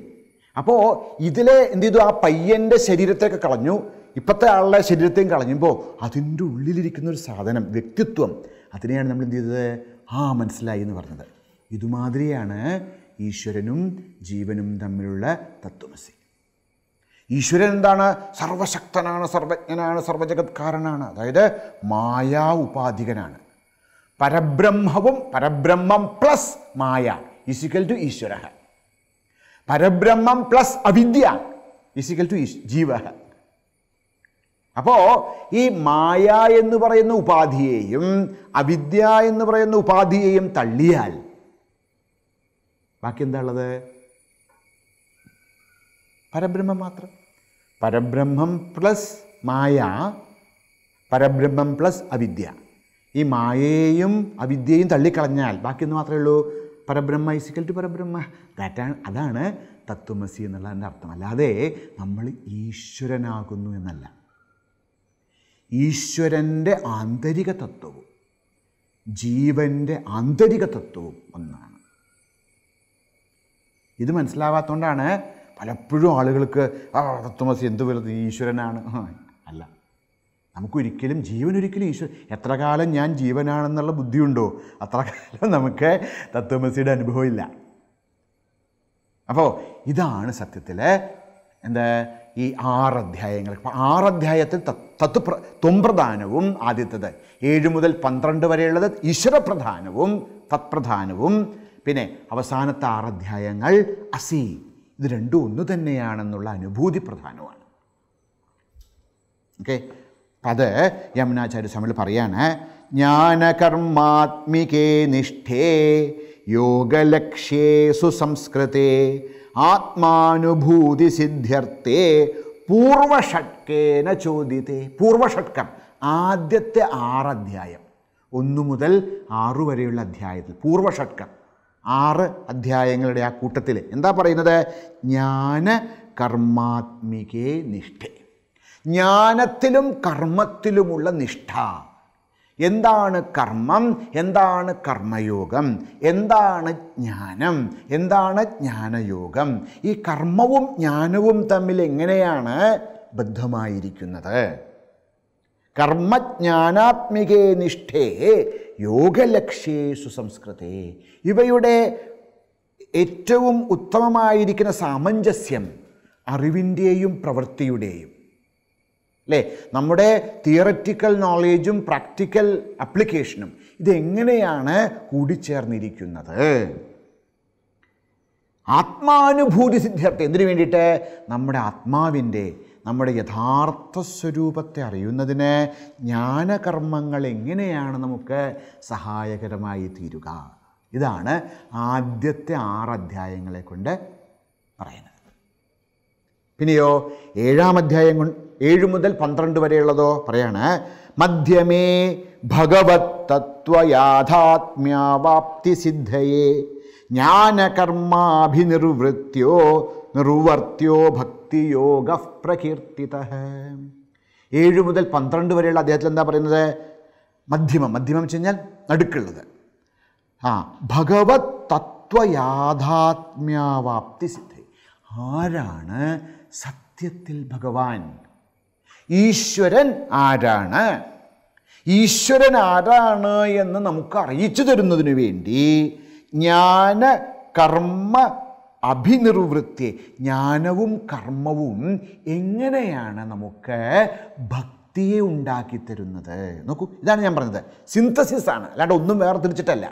അപ്പോൾ ഇതിലെ എന്ത് ചെയ്തു ആ പയ്യൻ്റെ ശരീരത്തെയൊക്കെ കളഞ്ഞു ഇപ്പോഴത്തെ ആളുടെ ശരീരത്തെയും കളഞ്ഞുമ്പോൾ അതിൻ്റെ ഉള്ളിലിരിക്കുന്ന ഒരു സാധനം വ്യക്തിത്വം അതിനെയാണ് നമ്മൾ എന്ത് ചെയ്തത് ആ മനസ്സിലായി എന്ന് പറഞ്ഞത് ഇതുമാതിരിയാണ് ഈശ്വരനും ജീവനും തമ്മിലുള്ള തത്വമസി ഈശ്വരൻ എന്താണ് സർവശക്തനാണ് സർവജ്ഞനാണ് സർവജഗത്കാരനാണ് അതായത് മായാ ഉപാധികനാണ് പരബ്രഹ്മവും പരബ്രഹ്മം പ്ലസ് മായ ഇസിക്കൽ ടു ഈശ്വര പരബ്രഹ്മം പ്ലസ് അവിദ്യ ഇസിക്കൽ ടു ജീവ അപ്പോൾ ഈ മായ എന്ന് പറയുന്ന ഉപാധിയെയും അവിദ്യ എന്ന് പറയുന്ന ഉപാധിയെയും തള്ളിയാൽ ബാക്കി എന്താ ഉള്ളത് പരബ്രഹ്മം മാത്രം പരബ്രഹ്മം പ്ലസ് മായ പരബ്രഹ്മം പ്ലസ് അവിദ്യ ഈ മായയെയും അവിദ്യയും തള്ളിക്കളഞ്ഞാൽ ബാക്കിയൊന്ന് മാത്രമേ ഉള്ളൂ പരബ്രഹ്മ ഇസിക്കൽ ടു പരബ്രഹ്മ ദാറ്റാണ് അതാണ് തത്വമസി എന്നുള്ളതിൻ്റെ അർത്ഥം അല്ലാതെ നമ്മൾ ഈശ്വരനാകുന്നു എന്നല്ല ഈശ്വരൻ്റെ ആന്തരിക തത്വവും ജീവൻ്റെ ആന്തരിക തത്വവും ഒന്നാണ് ഇത് മനസ്സിലാവാത്തതുകൊണ്ടാണ് പലപ്പോഴും ആളുകൾക്ക് ആ തത്വമസി എന്ത് വലുത് ഈശ്വരനാണ് അല്ല നമുക്കൊരിക്കലും ഒരിക്കലും ഈശ്വരൻ എത്ര കാലം ഞാൻ ജീവനാണെന്നുള്ള ബുദ്ധിയുണ്ടോ അത്ര കാലം നമുക്ക് തത്വമസിയുടെ അനുഭവമില്ല അപ്പോൾ ഇതാണ് സത്യത്തിൽ എന്താ ഈ ആറ് അധ്യായങ്ങൾ ആറ് അധ്യായത്തിൽ തത്വപ്ര തൊമ്പ്രധാനവും ആദ്യത്തത് ഏഴ് മുതൽ പന്ത്രണ്ട് വരെയുള്ളത് ഈശ്വരപ്രധാനവും തത്പ്രധാനവും പിന്നെ അവസാനത്തെ ആറ് അധ്യായങ്ങൾ അസി ഇത് രണ്ടും ഒന്ന് തന്നെയാണെന്നുള്ള അനുഭൂതി പ്രധാനമാണ് ഓക്കെ അപ്പം അത് യമുനാചാര്യ സ്വാമികൾ പറയാണ് ജ്ഞാനകർമാത്മികേ നിഷ്ഠേ യോഗലക്ഷ്യേ സുസംസ്കൃതേ ആത്മാനുഭൂതി സിദ്ധ്യർത്ഥേ പൂർവഷട്കേന ചോദ്യത്തെ പൂർവഷട്കം ആദ്യത്തെ ആറ് അധ്യായം ഒന്നു മുതൽ ആറു വരെയുള്ള അധ്യായത്തിൽ പൂർവഷട്കം ആറ് അധ്യായങ്ങളുടെ ആ കൂട്ടത്തിൽ എന്താ പറയുന്നത് ജ്ഞാന കർമാത്മികേ നിഷ്ഠ ജ്ഞാനത്തിലും കർമ്മത്തിലുമുള്ള നിഷ്ഠ എന്താണ് കർമ്മം എന്താണ് കർമ്മയോഗം എന്താണ് ജ്ഞാനം എന്താണ് ജ്ഞാനയോഗം ഈ കർമ്മവും ജ്ഞാനവും തമ്മിൽ എങ്ങനെയാണ് ബദ്ധമായിരിക്കുന്നത് കർമ്മജ്ഞാനാത്മികേ നിഷ്ഠേ യോഗലക്ഷ്യേ സുസംസ്കൃതേ ഇവയുടെ ഏറ്റവും ഉത്തമമായിരിക്കുന്ന സാമഞ്ജസ്യം അറിവിൻ്റെയും പ്രവൃത്തിയുടെയും അല്ലേ നമ്മുടെ തിയററ്റിക്കൽ നോളേജും പ്രാക്ടിക്കൽ അപ്ലിക്കേഷനും ഇതെങ്ങനെയാണ് കൂടിച്ചേർന്നിരിക്കുന്നത് ആത്മാനുഭൂതി സിദ്ധ്യർത്ഥം എന്തിനു വേണ്ടിയിട്ട് നമ്മുടെ ആത്മാവിൻ്റെ നമ്മുടെ യഥാർത്ഥ സ്വരൂപത്തെ അറിയുന്നതിന് ജ്ഞാനകർമ്മങ്ങൾ എങ്ങനെയാണ് നമുക്ക് സഹായകരമായി തീരുക ഇതാണ് ആദ്യത്തെ ആറ് അധ്യായങ്ങളെ കൊണ്ട് പറയുന്നത് പിന്നെയോ ഏഴാം അധ്യായം കൊണ്ട് ഏഴ് മുതൽ പന്ത്രണ്ട് വരെയുള്ളതോ പറയാണ് മധ്യമേ ഭഗവത് തത്വയാഥാത്മ്യാവാപ്തി സിദ്ധയേ ജ്ഞാനകർമാഭിനിർവൃത്യോ നിർവർത്തിയോ ഭക്തിയോഗ പ്രകീർത്തിത ഏഴ് മുതൽ പന്ത്രണ്ട് വരെയുള്ള അദ്ദേഹത്തിൽ എന്താ പറയുന്നത് മധ്യമം മധ്യമം വെച്ച് കഴിഞ്ഞാൽ നടുക്കുള്ളത് ആ ഭഗവത് തത്വയാഥാത്മ്യാവാപ്തി സിദ്ധി ആരാണ് സത്യത്തിൽ ഭഗവാൻ ഈശ്വരൻ ആരാണ് ഈശ്വരൻ ആരാണ് എന്ന് നമുക്ക് അറിയിച്ചു തരുന്നതിന് വേണ്ടി ജ്ഞാന കർമ്മ അഭിനിർവൃത്തി ജ്ഞാനവും കർമ്മവും എങ്ങനെയാണ് നമുക്ക് ഭക്തിയെ ഉണ്ടാക്കി തരുന്നത് നോക്കൂ ഇതാണ് ഞാൻ പറഞ്ഞത് സിന്തസിസ് ആണ് അല്ലാണ്ട് ഒന്നും വേർതിരിച്ചിട്ടല്ല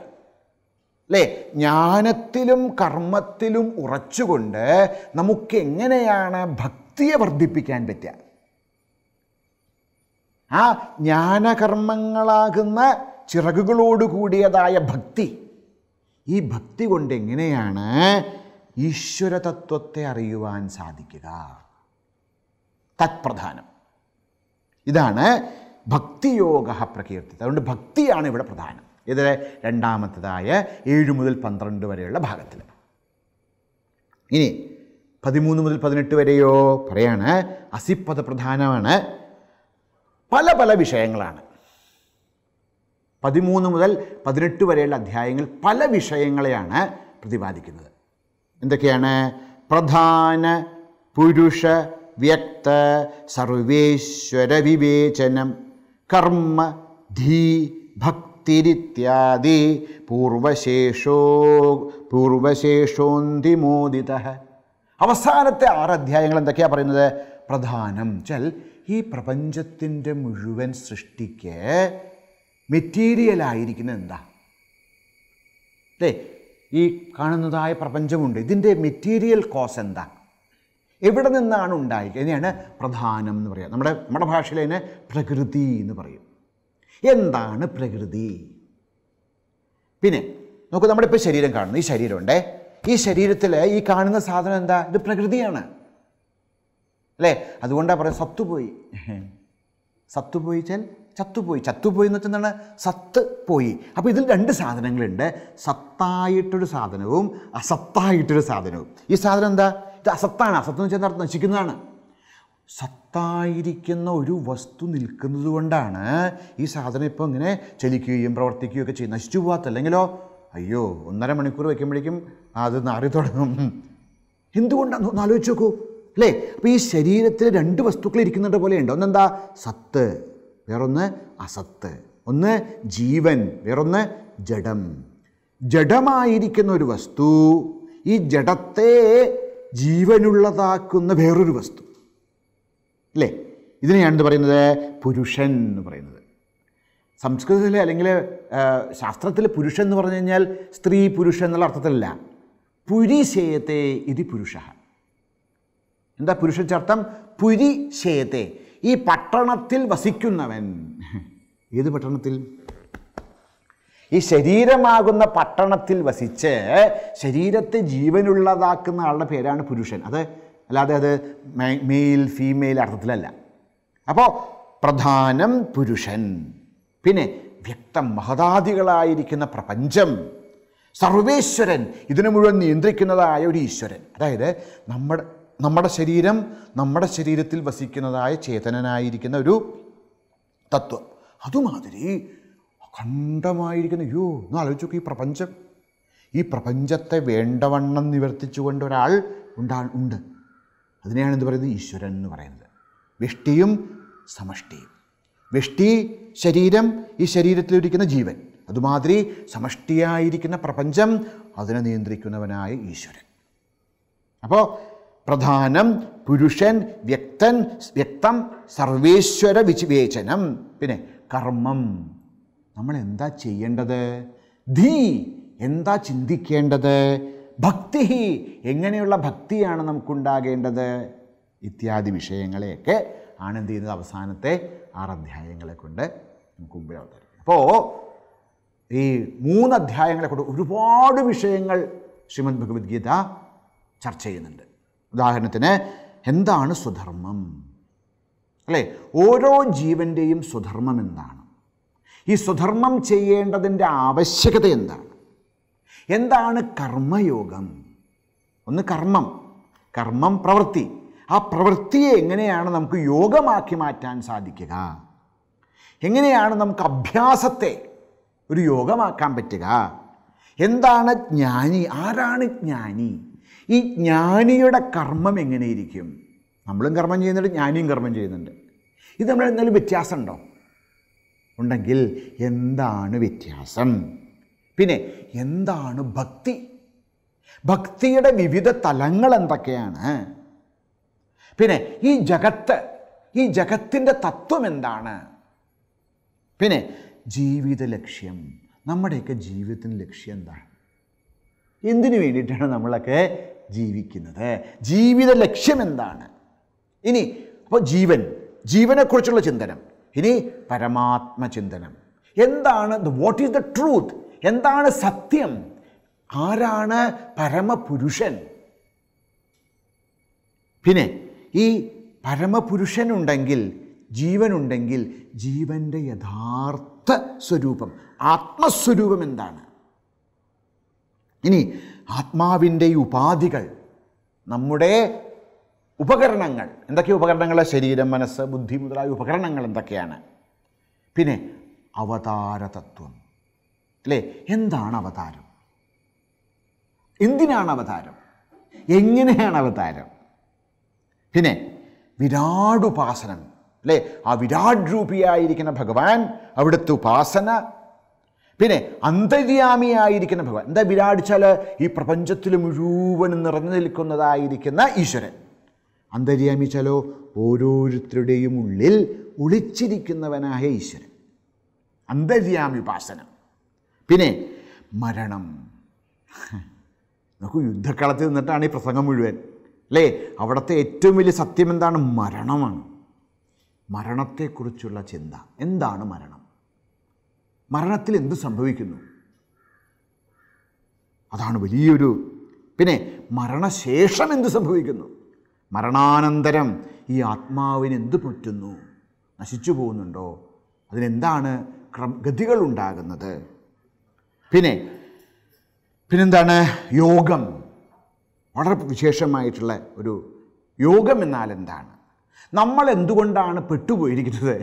അല്ലേ ജ്ഞാനത്തിലും കർമ്മത്തിലും ഉറച്ചുകൊണ്ട് നമുക്ക് എങ്ങനെയാണ് ഭക്തിയെ വർദ്ധിപ്പിക്കാൻ പറ്റുക ആ ജ്ഞാനകർമ്മങ്ങളാകുന്ന ചിറകുകളോട് കൂടിയതായ ഭക്തി ഈ ഭക്തി കൊണ്ട് എങ്ങനെയാണ് ഈശ്വരതത്വത്തെ അറിയുവാൻ സാധിക്കുക തത്പ്രധാനം ഇതാണ് ഭക്തിയോഗ പ്രകീർത്തി അതുകൊണ്ട് ഭക്തിയാണ് ഇവിടെ പ്രധാനം ഇതിലെ രണ്ടാമത്തേതായ ഏഴ് മുതൽ പന്ത്രണ്ട് വരെയുള്ള ഭാഗത്തിൽ ഇനി പതിമൂന്ന് മുതൽ പതിനെട്ട് വരെയോ പറയാണ് അസിപ്പത പ്രധാനമാണ് പല പല വിഷയങ്ങളാണ് പതിമൂന്ന് മുതൽ പതിനെട്ട് വരെയുള്ള അധ്യായങ്ങൾ പല വിഷയങ്ങളെയാണ് പ്രതിപാദിക്കുന്നത് എന്തൊക്കെയാണ് പ്രധാന പുരുഷ വ്യക്ത സർവേശ്വര വിവേചനം കർമ്മ ധീ ഭക്തിരിത്യാദി പൂർവശേഷോ പൂർവശേഷോന്തിമോദിത അവസാനത്തെ ആറ് അധ്യായങ്ങൾ എന്തൊക്കെയാണ് പറയുന്നത് പ്രധാനം ചൽ ഈ പ്രപഞ്ചത്തിൻ്റെ മുഴുവൻ സൃഷ്ടിക്ക് മെറ്റീരിയലായിരിക്കുന്നത് എന്താ അല്ലേ ഈ കാണുന്നതായ പ്രപഞ്ചമുണ്ട് ഇതിൻ്റെ മെറ്റീരിയൽ കോസ് എന്താ എവിടെ നിന്നാണ് ഉണ്ടായി ഇതിനെയാണ് പ്രധാനം എന്ന് പറയുക നമ്മുടെ നമ്മുടെ ഭാഷയിൽ അതിനെ പ്രകൃതി എന്ന് പറയും എന്താണ് പ്രകൃതി പിന്നെ നോക്കൂ നമ്മുടെ ഇപ്പോൾ ശരീരം കാണുന്നു ഈ ശരീരമുണ്ടേ ഈ ശരീരത്തിൽ ഈ കാണുന്ന സാധനം എന്താ ഇത് പ്രകൃതിയാണ് അല്ലേ അതുകൊണ്ടാണ് പറയുന്നത് സത്തുപോയി സത്തുപോയി വെച്ചാൽ ചത്തുപോയി ചത്തുപോയി എന്ന് വെച്ചാൽ എന്താണ് സത്ത് പോയി അപ്പോൾ ഇതിൽ രണ്ട് സാധനങ്ങളുണ്ട് സത്തായിട്ടൊരു സാധനവും അസത്തായിട്ടൊരു സാധനവും ഈ സാധനം എന്താ ഇത് അസത്താണ് അസത്ത് എന്ന് വെച്ചാൽ നശിക്കുന്നതാണ് സത്തായിരിക്കുന്ന ഒരു വസ്തു നിൽക്കുന്നത് കൊണ്ടാണ് ഈ സാധനം ഇപ്പോൾ ഇങ്ങനെ ചലിക്കുകയും പ്രവർത്തിക്കുകയും ഒക്കെ ചെയ്യും നശിച്ചു പോകാത്തല്ലെങ്കിലോ അയ്യോ ഒന്നര മണിക്കൂർ വയ്ക്കുമ്പോഴേക്കും അത് നാറി തുടങ്ങും എന്തുകൊണ്ടാണെന്ന് ഒന്ന് ആലോചിച്ച് നോക്കൂ അല്ലേ അപ്പോൾ ഈ ശരീരത്തിൽ രണ്ട് വസ്തുക്കൾ ഇരിക്കുന്നുണ്ട് ഉണ്ട് ഒന്നെന്താ സത്ത് വേറൊന്ന് അസത്ത് ഒന്ന് ജീവൻ വേറൊന്ന് ജഡം ജഡമായിരിക്കുന്ന ഒരു വസ്തു ഈ ജഡത്തെ ജീവനുള്ളതാക്കുന്ന വേറൊരു വസ്തു അല്ലേ ഇതിനെയാണ് എന്ത് പറയുന്നത് പുരുഷൻ എന്ന് പറയുന്നത് സംസ്കൃതത്തിൽ അല്ലെങ്കിൽ ശാസ്ത്രത്തിൽ പുരുഷൻ എന്ന് പറഞ്ഞു കഴിഞ്ഞാൽ സ്ത്രീ പുരുഷൻ എന്നുള്ള അർത്ഥത്തിലല്ല പുരിശേയത്തെ ഇത് പുരുഷ എന്താ പുരി ശേതേ ഈ പട്ടണത്തിൽ വസിക്കുന്നവൻ ഏത് പട്ടണത്തിൽ ഈ ശരീരമാകുന്ന പട്ടണത്തിൽ വസിച്ച് ശരീരത്തെ ജീവനുള്ളതാക്കുന്ന ആളുടെ പേരാണ് പുരുഷൻ അത് അല്ലാതെ അത് മെയിൽ ഫീമെയിൽ അർത്ഥത്തിലല്ല അപ്പോൾ പ്രധാനം പുരുഷൻ പിന്നെ വ്യക്തം മഹതാദികളായിരിക്കുന്ന പ്രപഞ്ചം സർവേശ്വരൻ ഇതിനു മുഴുവൻ നിയന്ത്രിക്കുന്നതായ ഒരു ഈശ്വരൻ അതായത് നമ്മുടെ നമ്മുടെ ശരീരം നമ്മുടെ ശരീരത്തിൽ വസിക്കുന്നതായ ചേതനനായിരിക്കുന്ന ഒരു തത്വം അതുമാതിരി അഖണ്ഡമായിരിക്കുന്ന അയ്യോ ഒന്ന് ആലോചിച്ച് നോക്കി ഈ പ്രപഞ്ചം ഈ പ്രപഞ്ചത്തെ വേണ്ടവണ്ണം നിവർത്തിച്ചുകൊണ്ട് ഒരാൾ ഉണ്ടാ ഉണ്ട് അതിനെയാണ് എന്ത് പറയുന്നത് ഈശ്വരൻ എന്ന് പറയുന്നത് വിഷ്ടിയും സമഷ്ടിയും വിഷ്ടി ശരീരം ഈ ശരീരത്തിലിരിക്കുന്ന ജീവൻ അതുമാതിരി സമഷ്ടിയായിരിക്കുന്ന പ്രപഞ്ചം അതിനെ നിയന്ത്രിക്കുന്നവനായ ഈശ്വരൻ അപ്പോൾ പ്രധാനം പുരുഷൻ വ്യക്തൻ വ്യക്തം സർവേശ്വര വിവേചനം പിന്നെ കർമ്മം നമ്മൾ എന്താ ചെയ്യേണ്ടത് ധീ എന്താ ചിന്തിക്കേണ്ടത് ഭക്തി എങ്ങനെയുള്ള ഭക്തിയാണ് നമുക്കുണ്ടാകേണ്ടത് ഇത്യാദി വിഷയങ്ങളെയൊക്കെ ആണ് എന്ത് ചെയ്യുന്നത് അവസാനത്തെ അധ്യായങ്ങളെ കൊണ്ട് നമുക്ക് മുമ്പിൽ അവതരിക്കും അപ്പോൾ ഈ മൂന്ന് അധ്യായങ്ങളെ കൊണ്ട് ഒരുപാട് വിഷയങ്ങൾ ശ്രീമദ് ഭഗവത്ഗീത ചർച്ച ചെയ്യുന്നുണ്ട് ഉദാഹരണത്തിന് എന്താണ് സ്വധർമ്മം അല്ലേ ഓരോ ജീവൻ്റെയും സ്വധർമ്മം എന്താണ് ഈ സ്വധർമ്മം ചെയ്യേണ്ടതിൻ്റെ ആവശ്യകത എന്താണ് എന്താണ് കർമ്മയോഗം ഒന്ന് കർമ്മം കർമ്മം പ്രവൃത്തി ആ പ്രവൃത്തിയെ എങ്ങനെയാണ് നമുക്ക് യോഗമാക്കി മാറ്റാൻ സാധിക്കുക എങ്ങനെയാണ് നമുക്ക് അഭ്യാസത്തെ ഒരു യോഗമാക്കാൻ പറ്റുക എന്താണ് ജ്ഞാനി ആരാണ് ജ്ഞാനി ഈ ജ്ഞാനിയുടെ കർമ്മം എങ്ങനെയിരിക്കും നമ്മളും കർമ്മം ചെയ്യുന്നുണ്ട് ജ്ഞാനിയും കർമ്മം ചെയ്യുന്നുണ്ട് ഇത് നമ്മൾ എന്തെങ്കിലും ഉണ്ടോ ഉണ്ടെങ്കിൽ എന്താണ് വ്യത്യാസം പിന്നെ എന്താണ് ഭക്തി ഭക്തിയുടെ വിവിധ തലങ്ങൾ എന്തൊക്കെയാണ് പിന്നെ ഈ ജഗത്ത് ഈ ജഗത്തിൻ്റെ തത്വം എന്താണ് പിന്നെ ജീവിത ലക്ഷ്യം നമ്മുടെയൊക്കെ ജീവിതത്തിൻ്റെ ലക്ഷ്യം എന്താണ് എന്തിനു വേണ്ടിയിട്ടാണ് നമ്മളൊക്കെ ജീവിക്കുന്നത് ജീവിത ലക്ഷ്യം എന്താണ് ഇനി അപ്പോൾ ജീവൻ ജീവനെക്കുറിച്ചുള്ള ചിന്തനം ഇനി പരമാത്മ ചിന്തനം എന്താണ് വാട്ട് ഈസ് ദ ട്രൂത്ത് എന്താണ് സത്യം ആരാണ് പരമപുരുഷൻ പിന്നെ ഈ പരമപുരുഷനുണ്ടെങ്കിൽ ജീവനുണ്ടെങ്കിൽ ജീവൻ്റെ യഥാർത്ഥ സ്വരൂപം ആത്മസ്വരൂപം എന്താണ് ഇനി ആത്മാവിൻ്റെ ഉപാധികൾ നമ്മുടെ ഉപകരണങ്ങൾ എന്തൊക്കെ ഉപകരണങ്ങൾ ശരീരം മനസ്സ് ബുദ്ധി മുതലായ ഉപകരണങ്ങൾ എന്തൊക്കെയാണ് പിന്നെ അവതാരതത്വം അല്ലേ എന്താണ് അവതാരം എന്തിനാണ് അവതാരം എങ്ങനെയാണ് അവതാരം പിന്നെ വിരാടുപാസനം അല്ലേ ആ വിരാട് രൂപിയായിരിക്കുന്ന ഭഗവാൻ അവിടുത്തെ ഉപാസന പിന്നെ അന്തര്യാമിയായിരിക്കുന്ന ഭഗവാൻ എന്താ വിരാടിച്ചാൽ ഈ പ്രപഞ്ചത്തിൽ മുഴുവനും നിറഞ്ഞു നിൽക്കുന്നതായിരിക്കുന്ന ഈശ്വരൻ അന്തര്യാമിച്ചാലോ ഓരോരുത്തരുടെയും ഉള്ളിൽ ഒളിച്ചിരിക്കുന്നവനായ ഈശ്വരൻ അന്തര്യാമി ഉപാസന പിന്നെ മരണം നോക്കൂ യുദ്ധക്കളത്തിൽ നിന്നിട്ടാണ് ഈ പ്രസംഗം മുഴുവൻ അല്ലേ അവിടുത്തെ ഏറ്റവും വലിയ സത്യം എന്താണ് മരണമാണ് മരണത്തെക്കുറിച്ചുള്ള ചിന്ത എന്താണ് മരണം മരണത്തിൽ എന്ത് സംഭവിക്കുന്നു അതാണ് വലിയൊരു പിന്നെ മരണശേഷം എന്ത് സംഭവിക്കുന്നു മരണാനന്തരം ഈ ആത്മാവിന് എന്ത് പറ്റുന്നു നശിച്ചു പോകുന്നുണ്ടോ അതിനെന്താണ് ഗതികൾ ഉണ്ടാകുന്നത് പിന്നെ പിന്നെന്താണ് യോഗം വളരെ വിശേഷമായിട്ടുള്ള ഒരു യോഗം എന്നാൽ എന്താണ് നമ്മൾ എന്തുകൊണ്ടാണ് പെട്ടുപോയിരിക്കുന്നത്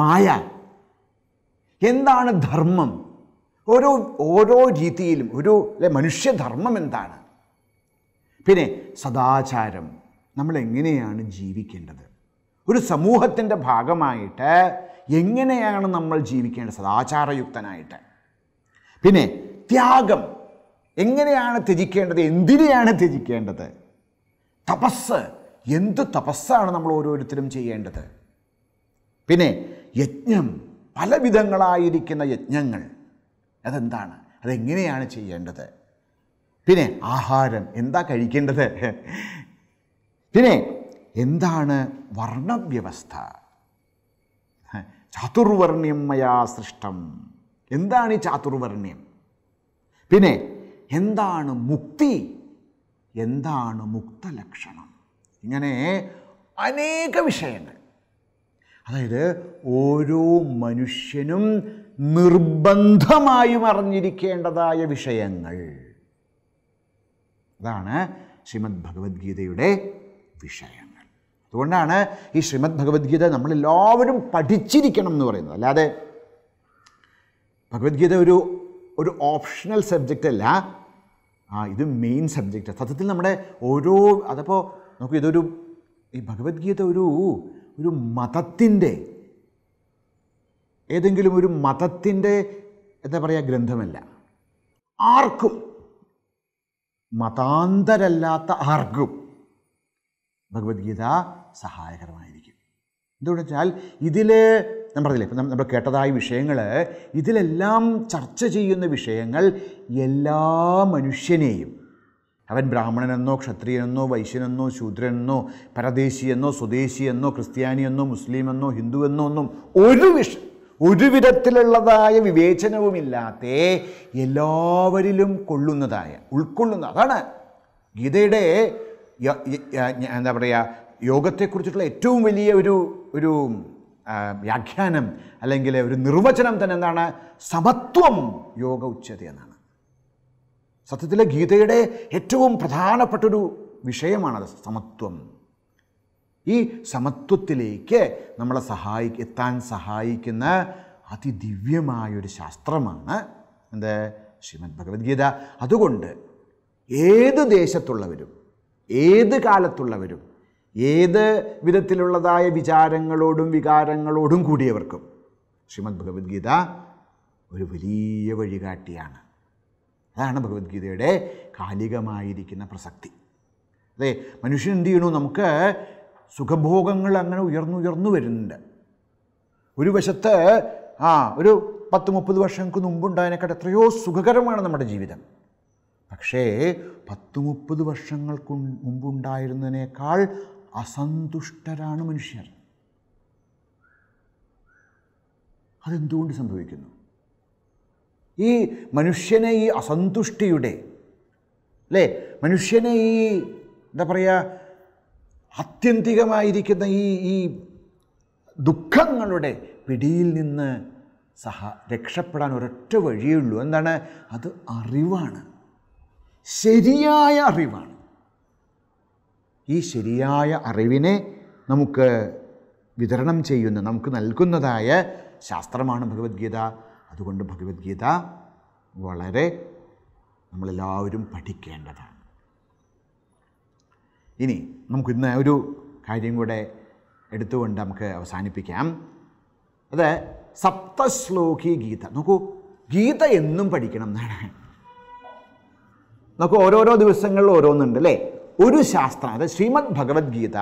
മായ എന്താണ് ധർമ്മം ഓരോ ഓരോ രീതിയിലും ഒരു അല്ലെ മനുഷ്യധർമ്മം എന്താണ് പിന്നെ സദാചാരം നമ്മൾ എങ്ങനെയാണ് ജീവിക്കേണ്ടത് ഒരു സമൂഹത്തിൻ്റെ ഭാഗമായിട്ട് എങ്ങനെയാണ് നമ്മൾ ജീവിക്കേണ്ടത് സദാചാരയുക്തനായിട്ട് പിന്നെ ത്യാഗം എങ്ങനെയാണ് ത്യജിക്കേണ്ടത് എന്തിനെയാണ് ത്യജിക്കേണ്ടത് തപസ് എന്ത് തപസ്സാണ് നമ്മൾ ഓരോരുത്തരും ചെയ്യേണ്ടത് പിന്നെ യജ്ഞം വിധങ്ങളായിരിക്കുന്ന യജ്ഞങ്ങൾ അതെന്താണ് അതെങ്ങനെയാണ് ചെയ്യേണ്ടത് പിന്നെ ആഹാരം എന്താ കഴിക്കേണ്ടത് പിന്നെ എന്താണ് വർണ്ണവ്യവസ്ഥ ചാതുർവർണ്ണ്യം മയാ സൃഷ്ടം എന്താണ് ഈ ചാതുർവർണ്ണ്യം പിന്നെ എന്താണ് മുക്തി എന്താണ് മുക്തലക്ഷണം ഇങ്ങനെ അനേക വിഷയങ്ങൾ അതായത് ഓരോ മനുഷ്യനും നിർബന്ധമായും അറിഞ്ഞിരിക്കേണ്ടതായ വിഷയങ്ങൾ അതാണ് ശ്രീമദ് ഭഗവത്ഗീതയുടെ വിഷയങ്ങൾ അതുകൊണ്ടാണ് ഈ ശ്രീമദ് ഭഗവത്ഗീത നമ്മളെല്ലാവരും പഠിച്ചിരിക്കണം എന്ന് പറയുന്നത് അല്ലാതെ ഭഗവത്ഗീത ഒരു ഒരു ഓപ്ഷണൽ സബ്ജക്റ്റ് അല്ല ആ ഇത് മെയിൻ സബ്ജക്റ്റ് സത്യത്തിൽ നമ്മുടെ ഓരോ അതപ്പോൾ നമുക്ക് ഇതൊരു ഈ ഭഗവത്ഗീത ഒരു ഒരു മതത്തിൻ്റെ ഏതെങ്കിലും ഒരു മതത്തിൻ്റെ എന്താ പറയുക ഗ്രന്ഥമല്ല ആർക്കും മതാന്തരല്ലാത്ത ആർക്കും ഭഗവത്ഗീത സഹായകരമായിരിക്കും എന്തുകൊണ്ടെന്ന് വെച്ചാൽ ഇതിൽ ഞാൻ പറഞ്ഞില്ലേ ഇപ്പം നമ്മൾ കേട്ടതായ വിഷയങ്ങൾ ഇതിലെല്ലാം ചർച്ച ചെയ്യുന്ന വിഷയങ്ങൾ എല്ലാ മനുഷ്യനെയും അവൻ ബ്രാഹ്മണനെന്നോ ക്ഷത്രിയനെന്നോ വൈശ്യനെന്നോ ശൂദ്രനെന്നോ പരദേശിയെന്നോ സ്വദേശിയെന്നോ ക്രിസ്ത്യാനിയെന്നോ മുസ്ലിമെന്നോ ഹിന്ദുവെന്നോ ഒന്നും ഒരു വിഷ ഒരു വിധത്തിലുള്ളതായ വിവേചനവുമില്ലാത്ത എല്ലാവരിലും കൊള്ളുന്നതായ ഉൾക്കൊള്ളുന്ന അതാണ് ഗീതയുടെ എന്താ പറയുക യോഗത്തെക്കുറിച്ചിട്ടുള്ള ഏറ്റവും വലിയ ഒരു ഒരു വ്യാഖ്യാനം അല്ലെങ്കിൽ ഒരു നിർവചനം തന്നെ എന്താണ് സമത്വം യോഗ ഉച്ചത എന്നാണ് സത്യത്തിൽ ഗീതയുടെ ഏറ്റവും പ്രധാനപ്പെട്ടൊരു വിഷയമാണത് സമത്വം ഈ സമത്വത്തിലേക്ക് നമ്മളെ സഹായി എത്താൻ സഹായിക്കുന്ന അതിദിവ്യമായൊരു ശാസ്ത്രമാണ് എന്ത് ശ്രീമദ് ഭഗവത്ഗീത അതുകൊണ്ട് ഏത് ദേശത്തുള്ളവരും ഏത് കാലത്തുള്ളവരും ഏത് വിധത്തിലുള്ളതായ വിചാരങ്ങളോടും വികാരങ്ങളോടും കൂടിയവർക്കും ശ്രീമദ് ഭഗവത്ഗീത ഒരു വലിയ വഴികാട്ടിയാണ് അതാണ് ഭഗവത്ഗീതയുടെ കാലികമായിരിക്കുന്ന പ്രസക്തി അതെ മനുഷ്യൻ എന്ത് ചെയ്യണു നമുക്ക് സുഖഭോഗങ്ങൾ അങ്ങനെ ഉയർന്നുയർന്നു വരുന്നുണ്ട് ഒരു വശത്ത് ആ ഒരു പത്ത് മുപ്പത് വർഷങ്ങൾക്ക് മുമ്പുണ്ടായതിനെക്കാട്ട് എത്രയോ സുഖകരമാണ് നമ്മുടെ ജീവിതം പക്ഷേ പത്ത് മുപ്പത് വർഷങ്ങൾക്ക് മുമ്പുണ്ടായിരുന്നതിനേക്കാൾ അസന്തുഷ്ടരാണ് മനുഷ്യർ അതെന്തുകൊണ്ട് സംഭവിക്കുന്നു ഈ മനുഷ്യനെ ഈ അസന്തുഷ്ടിയുടെ അല്ലേ മനുഷ്യനെ ഈ എന്താ പറയുക ആത്യന്തികമായിരിക്കുന്ന ഈ ഈ ദുഃഖങ്ങളുടെ പിടിയിൽ നിന്ന് സഹ രക്ഷപ്പെടാൻ ഒരൊറ്റ വഴിയേ ഉള്ളൂ എന്താണ് അത് അറിവാണ് ശരിയായ അറിവാണ് ഈ ശരിയായ അറിവിനെ നമുക്ക് വിതരണം ചെയ്യുന്ന നമുക്ക് നൽകുന്നതായ ശാസ്ത്രമാണ് ഭഗവത്ഗീത അതുകൊണ്ട് ഭഗവത്ഗീത വളരെ നമ്മളെല്ലാവരും പഠിക്കേണ്ടതാണ് ഇനി നമുക്കിന്ന് ഒരു കാര്യം കൂടെ എടുത്തുകൊണ്ട് നമുക്ക് അവസാനിപ്പിക്കാം അത് സപ്തശ്ലോകി ഗീത നോക്കൂ ഗീത എന്നും പഠിക്കണം എന്നാണ് നമുക്ക് ഓരോരോ ദിവസങ്ങളിൽ ഓരോന്നുണ്ട് അല്ലേ ഒരു ശാസ്ത്രം അതായത് ശ്രീമദ് ഭഗവത്ഗീത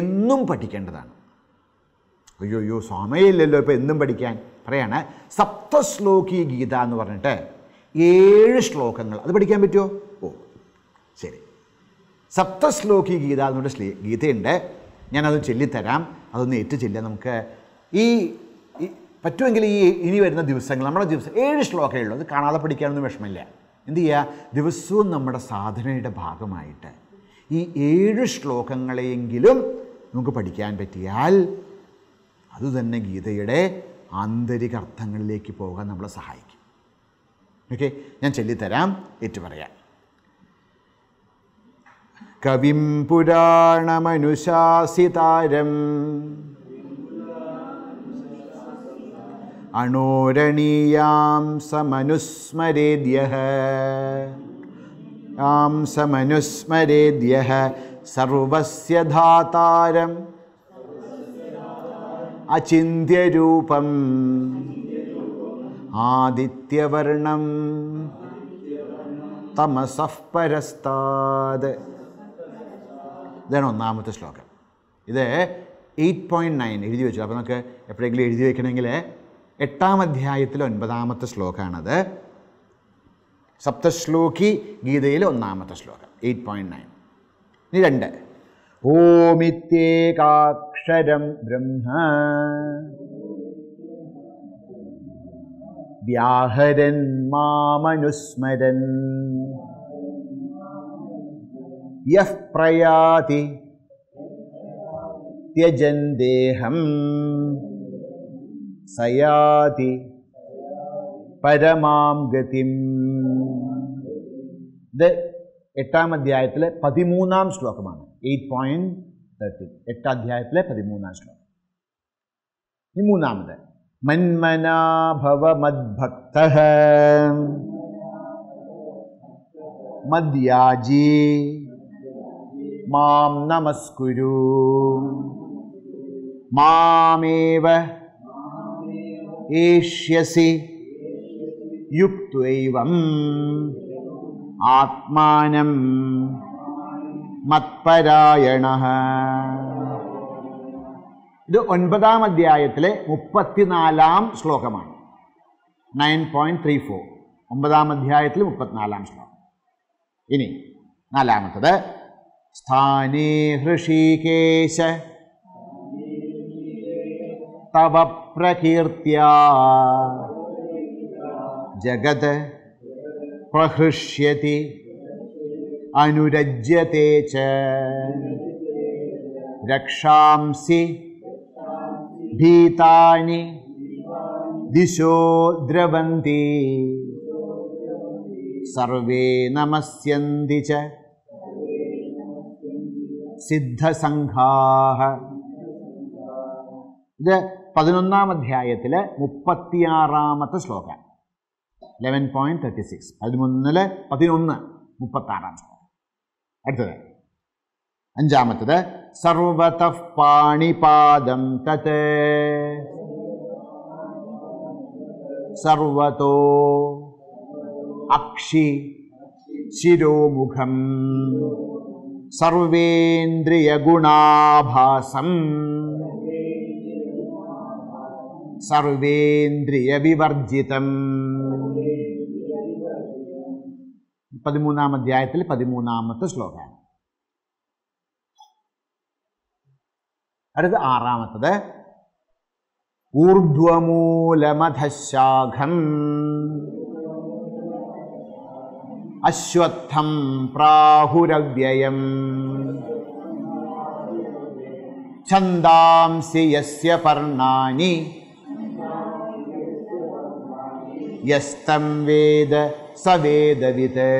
എന്നും പഠിക്കേണ്ടതാണ് അയ്യോ അയ്യോ സമയമില്ലല്ലോ ഇപ്പോൾ എന്നും പഠിക്കാൻ പറയാണ് സപ്തശ്ലോകി ഗീത എന്ന് പറഞ്ഞിട്ട് ഏഴ് ശ്ലോകങ്ങൾ അത് പഠിക്കാൻ പറ്റുമോ ഓ ശരി സപ്തശ്ലോകി ഗീത പറഞ്ഞ ശ്ലീ ഗീതയുണ്ട് ഞാനത് ചൊല്ലിത്തരാം അതൊന്ന് ഏറ്റു ചൊല്ലുക നമുക്ക് ഈ പറ്റുമെങ്കിൽ ഈ ഇനി വരുന്ന ദിവസങ്ങൾ നമ്മുടെ ദിവസം ഏഴ് ശ്ലോകമേ ഉള്ളൂ അത് കാണാതെ പഠിക്കാനൊന്നും വിഷമമില്ല എന്ത് ചെയ്യുക ദിവസവും നമ്മുടെ സാധനയുടെ ഭാഗമായിട്ട് ഈ ഏഴ് ശ്ലോകങ്ങളെയെങ്കിലും നമുക്ക് പഠിക്കാൻ പറ്റിയാൽ അതുതന്നെ ഗീതയുടെ ആന്തരിക അർത്ഥങ്ങളിലേക്ക് പോകാൻ നമ്മളെ സഹായിക്കും ഓക്കെ ഞാൻ ചൊല്ലിത്തരാം പറയാം കവിം പുരാണമനുശാസിതാരം അണോരണീയാം സമനുസ്മരേദ്യഹ ആം സമനുസ്മരേദ്യ സർവസ്യ ധാതാരം അചിന്ത്യരൂപം ആദിത്യവർണം തമസഃ ഇതാണ് ഒന്നാമത്തെ ശ്ലോകം ഇത് എയ്റ്റ് പോയിൻറ്റ് നയൻ എഴുതി വെച്ചു അപ്പോൾ നമുക്ക് എപ്പോഴെങ്കിലും എഴുതി വയ്ക്കണമെങ്കിൽ എട്ടാം അധ്യായത്തിൽ ഒൻപതാമത്തെ ശ്ലോകമാണത് സപ്തശ്ലോകി ഗീതയിലെ ഒന്നാമത്തെ ശ്ലോകം എയ്റ്റ് പോയിൻറ്റ് നയൻ ഇനി രണ്ട് ഓമിത്യേകാ व्याहरन् मामनुस्मरन् यः प्रयाति त्यजन् देहम् सयाति परमां गतिम् गतिं ए पूलोक തേർട്ടീൻ എട്ടാധ്യായത്തിലെ പതിമൂന്നാം ശ്ലോകം മൂന്നാമത് മന്മനാഭവമദ്ഭക്ത മദ്യാജി മാം നമസ്കുരു മാമേവ ഏഷ്യസി യുക്വം ആത്മാനം മത്പരായണ ഇത് ഒൻപതാം അധ്യായത്തിലെ മുപ്പത്തിനാലാം ശ്ലോകമാണ് നയൻ പോയിന്റ് ത്രീ ഫോർ ഒമ്പതാം അധ്യായത്തിൽ മുപ്പത്തിനാലാം ശ്ലോകം ഇനി നാലാമത്തത് സ്ഥാനേ ഹൃഷികേശ തവ പ്രകീർത്തിയ ജഗത് പ്രഹൃഷ്യതി അനുരജ്യത്തെ രക്ഷാംസി ഭീതാനി ദിശോ ദ്രവന്തി സർവേ നമസ്യന്തി ച സിദ്ധസംഘാഹ ഇത് പതിനൊന്നാം അധ്യായത്തിലെ മുപ്പത്തിയാറാമത്തെ ശ്ലോകം ലെവൻ പോയിന്റ് തേർട്ടി സിക്സ് പതിമൂന്നില് പതിനൊന്ന് മുപ്പത്താറാം ശ്ലോകം அடுத்தது அஞ்சாமத்தது சர்வத பாணிபாதம் தத் சர்வதோ அக்ஷி சிரோமுகம் சர்வேந்திரியகுணாபாசம் சர்வேந்திரியவிவர்ஜிதம் പതിമൂന്നാം അധ്യായത്തിൽ പതിമൂന്നാമത്തെ ശ്ലോകമാണ് അടുത്ത ആറാമത്തത് ഊർധ്വമൂലമധശാഖം അശ്വത്ഥം പ്രാഹുരവ്യയം ഛന്ദാംസി യസ്യ പർണാനി യസ്തം വേദ സവേദവിതേ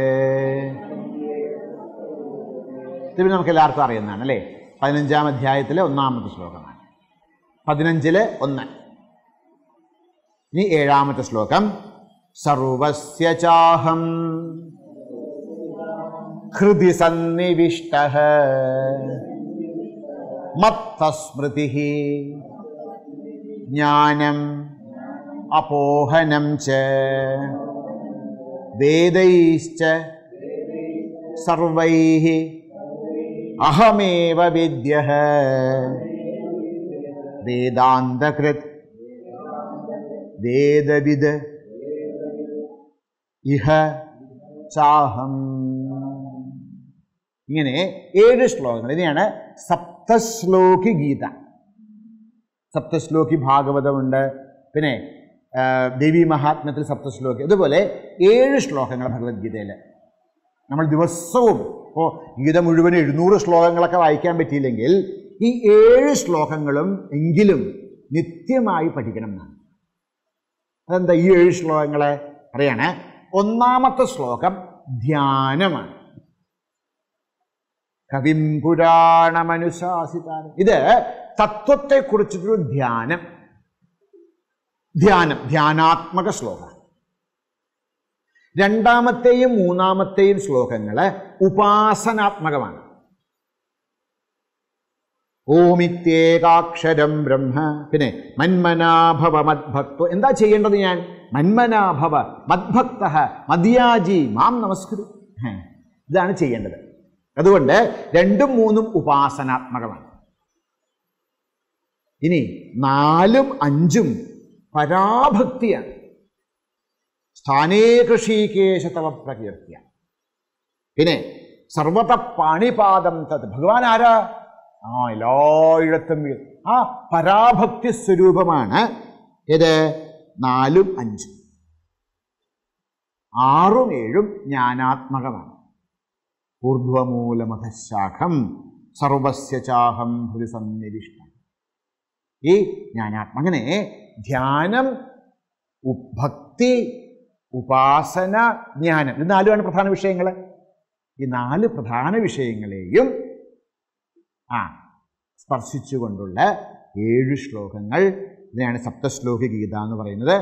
തിരുവനന്തപുരം നമുക്ക് എല്ലാവർക്കും അറിയുന്നതാണ് അല്ലേ പതിനഞ്ചാം അധ്യായത്തിലെ ഒന്നാമത്തെ ശ്ലോകമാണ് പതിനഞ്ചില് ഒന്ന് ഇനി ഏഴാമത്തെ ശ്ലോകം സർവസ്യ ചാഹം ഹൃദി സന്നിവിഷ്ട മത്തസ്മൃതി ജ്ഞാനം അപോഹനം ച വേദൈശ്ച സർവൈ അഹമേവ വിദ്യ വേദാന്തകൃത് വേദവിദ് ഇഹ ചാഹം ഇങ്ങനെ ഏഴ് ശ്ലോകങ്ങൾ ഇതിനെയാണ് സപ്തശ്ലോകി ഗീത സപ്തശ്ലോകി ഭാഗവതമുണ്ട് പിന്നെ ദേവി മഹാത്മ്യത്തിൽ സപ്തശ്ലോകം ഇതുപോലെ ഏഴ് ശ്ലോകങ്ങൾ ഭഗവത്ഗീതയിൽ നമ്മൾ ദിവസവും ഇപ്പോൾ ഗീത മുഴുവൻ എഴുന്നൂറ് ശ്ലോകങ്ങളൊക്കെ വായിക്കാൻ പറ്റിയില്ലെങ്കിൽ ഈ ഏഴ് ശ്ലോകങ്ങളും എങ്കിലും നിത്യമായി പഠിക്കണം എന്നാണ് അതെന്താ ഈ ഏഴ് ശ്ലോകങ്ങളെ അറിയണേ ഒന്നാമത്തെ ശ്ലോകം ധ്യാനമാണ് കവിം പുരാണമനുശാസിതാനം ഇത് തത്വത്തെക്കുറിച്ചിട്ടൊരു ധ്യാനം ധ്യാനം ധ്യാനാത്മക ശ്ലോക രണ്ടാമത്തെയും മൂന്നാമത്തെയും ശ്ലോകങ്ങൾ ഉപാസനാത്മകമാണ് ഓമിത്യേകാക്ഷരം ബ്രഹ്മ പിന്നെ മന്മനാഭവ മദ്ഭക്തോ എന്താ ചെയ്യേണ്ടത് ഞാൻ മന്മനാഭവ മദ്ഭക്ത മദ്യാജി മാം നമസ്കൃതി ഇതാണ് ചെയ്യേണ്ടത് അതുകൊണ്ട് രണ്ടും മൂന്നും ഉപാസനാത്മകമാണ് ഇനി നാലും അഞ്ചും പരാഭക്തിയാണ് സ്ഥാനേ കൃഷികേശ തവ പ്രകീർത്തിയ പിന്നെ സർവത പാണിപാദം തത് ഭഗവാൻ ആരാ ആ എല്ലായിടത്തും ആ പരാഭക്തി സ്വരൂപമാണ് ഇത് നാലും അഞ്ചും ആറും ഏഴും ജ്ഞാനാത്മകമാണ് ഊർധ്വമൂലമഹശാഖം സർവസ്യ ചാഹം ഹൃദി ഈ ജ്ഞാനാത്മകനെ ധ്യാനം ഭക്തി ഉപാസന ജ്ഞാനം ഇത് നാലുമാണ് പ്രധാന വിഷയങ്ങൾ ഈ നാല് പ്രധാന വിഷയങ്ങളെയും ആ സ്പർശിച്ചുകൊണ്ടുള്ള ഏഴ് ശ്ലോകങ്ങൾ ഇതിനെയാണ് സപ്തശ്ലോക ഗീത എന്ന് പറയുന്നത്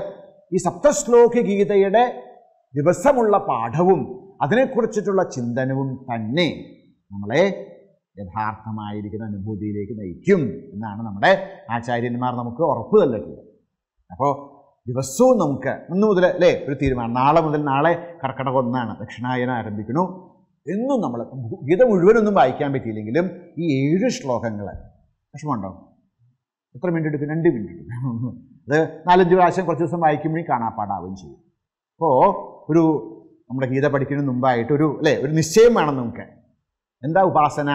ഈ സപ്തശ്ലോക ഗീതയുടെ ദിവസമുള്ള പാഠവും അതിനെക്കുറിച്ചിട്ടുള്ള ചിന്തനവും തന്നെ നമ്മളെ യഥാർത്ഥമായിരിക്കുന്ന അനുഭൂതിയിലേക്ക് നയിക്കും എന്നാണ് നമ്മുടെ ആചാര്യന്മാർ നമുക്ക് ഉറപ്പ് തന്നിട്ടുള്ളത് അപ്പോൾ ദിവസവും നമുക്ക് ഇന്ന് മുതൽ അല്ലേ ഒരു തീരുമാനം നാളെ മുതൽ നാളെ കർക്കടകം ഒന്നാണ് ദക്ഷിണായന ആരംഭിക്കുന്നു എന്നും നമ്മൾ ഗീത മുഴുവനൊന്നും വായിക്കാൻ പറ്റിയില്ലെങ്കിലും ഈ ഏഴ് ശ്ലോകങ്ങൾ വിഷമമുണ്ടോ എത്ര മിനിറ്റ് എടുക്കും രണ്ട് മിനിറ്റ് എടുക്കും അത് നാലഞ്ച് പ്രാവശ്യം കുറച്ച് ദിവസം വായിക്കുമ്പോഴേ പാടാവുകയും ചെയ്യും അപ്പോൾ ഒരു നമ്മുടെ ഗീത പഠിക്കുന്ന മുമ്പായിട്ട് ഒരു അല്ലേ ഒരു നിശ്ചയം വേണം നമുക്ക് എന്താ ഉപാസന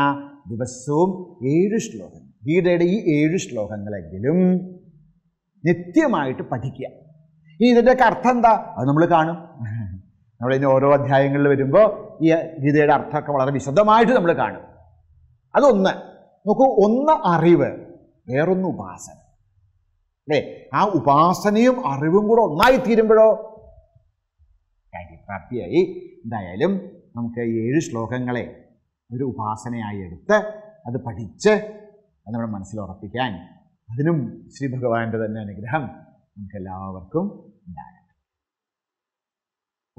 ദിവസവും ഏഴ് ശ്ലോകങ്ങൾ ഗീതയുടെ ഈ ഏഴ് ശ്ലോകങ്ങളെങ്കിലും നിത്യമായിട്ട് പഠിക്കുക ഇനി ഇതിൻ്റെയൊക്കെ അർത്ഥം എന്താ അത് നമ്മൾ കാണും നമ്മൾ ഇനി ഓരോ അധ്യായങ്ങളിൽ വരുമ്പോൾ ഈ ഗീതയുടെ അർത്ഥമൊക്കെ വളരെ വിശദമായിട്ട് നമ്മൾ കാണും അതൊന്ന് നോക്കൂ ഒന്ന് അറിവ് വേറൊന്ന് ഉപാസന അല്ലേ ആ ഉപാസനയും അറിവും കൂടെ ഒന്നായി തീരുമ്പോഴോ കാര്യപ്രാപ്തിയായി എന്തായാലും നമുക്ക് ഏഴ് ശ്ലോകങ്ങളെ ഒരു ഉപാസനയായി എടുത്ത് അത് പഠിച്ച് അത് നമ്മുടെ മനസ്സിൽ ഉറപ്പിക്കാൻ അതിനും ശ്രീ ഭഗവാന്റെ തന്നെ അനുഗ്രഹം എല്ലാവർക്കും ഉണ്ടാകട്ടെ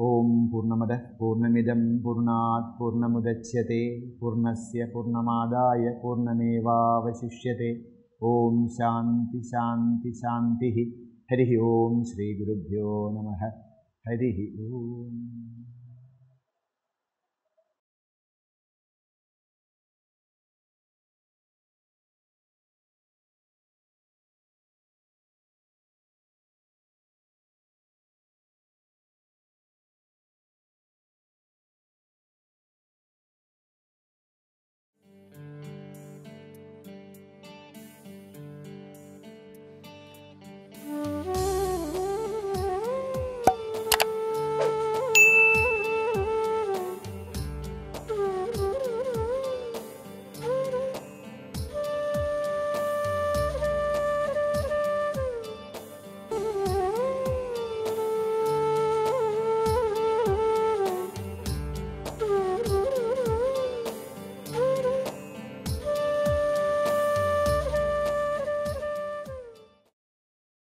ഓം പൂർണ്ണമത പൂർണ്ണമിതം പൂർണ്ണാത് പൂർണ്ണമുദച്യത്തെ പൂർണ്ണസ്യ പൂർണ്ണമാദായ പൂർണ്ണമേവാവശിഷ്യത്തെ ഓം ശാന്തി ശാന്തി ശാന്തി ഹരി ഓം ശ്രീ ഗുരുഭ്യോ നമ ഹരി ഓം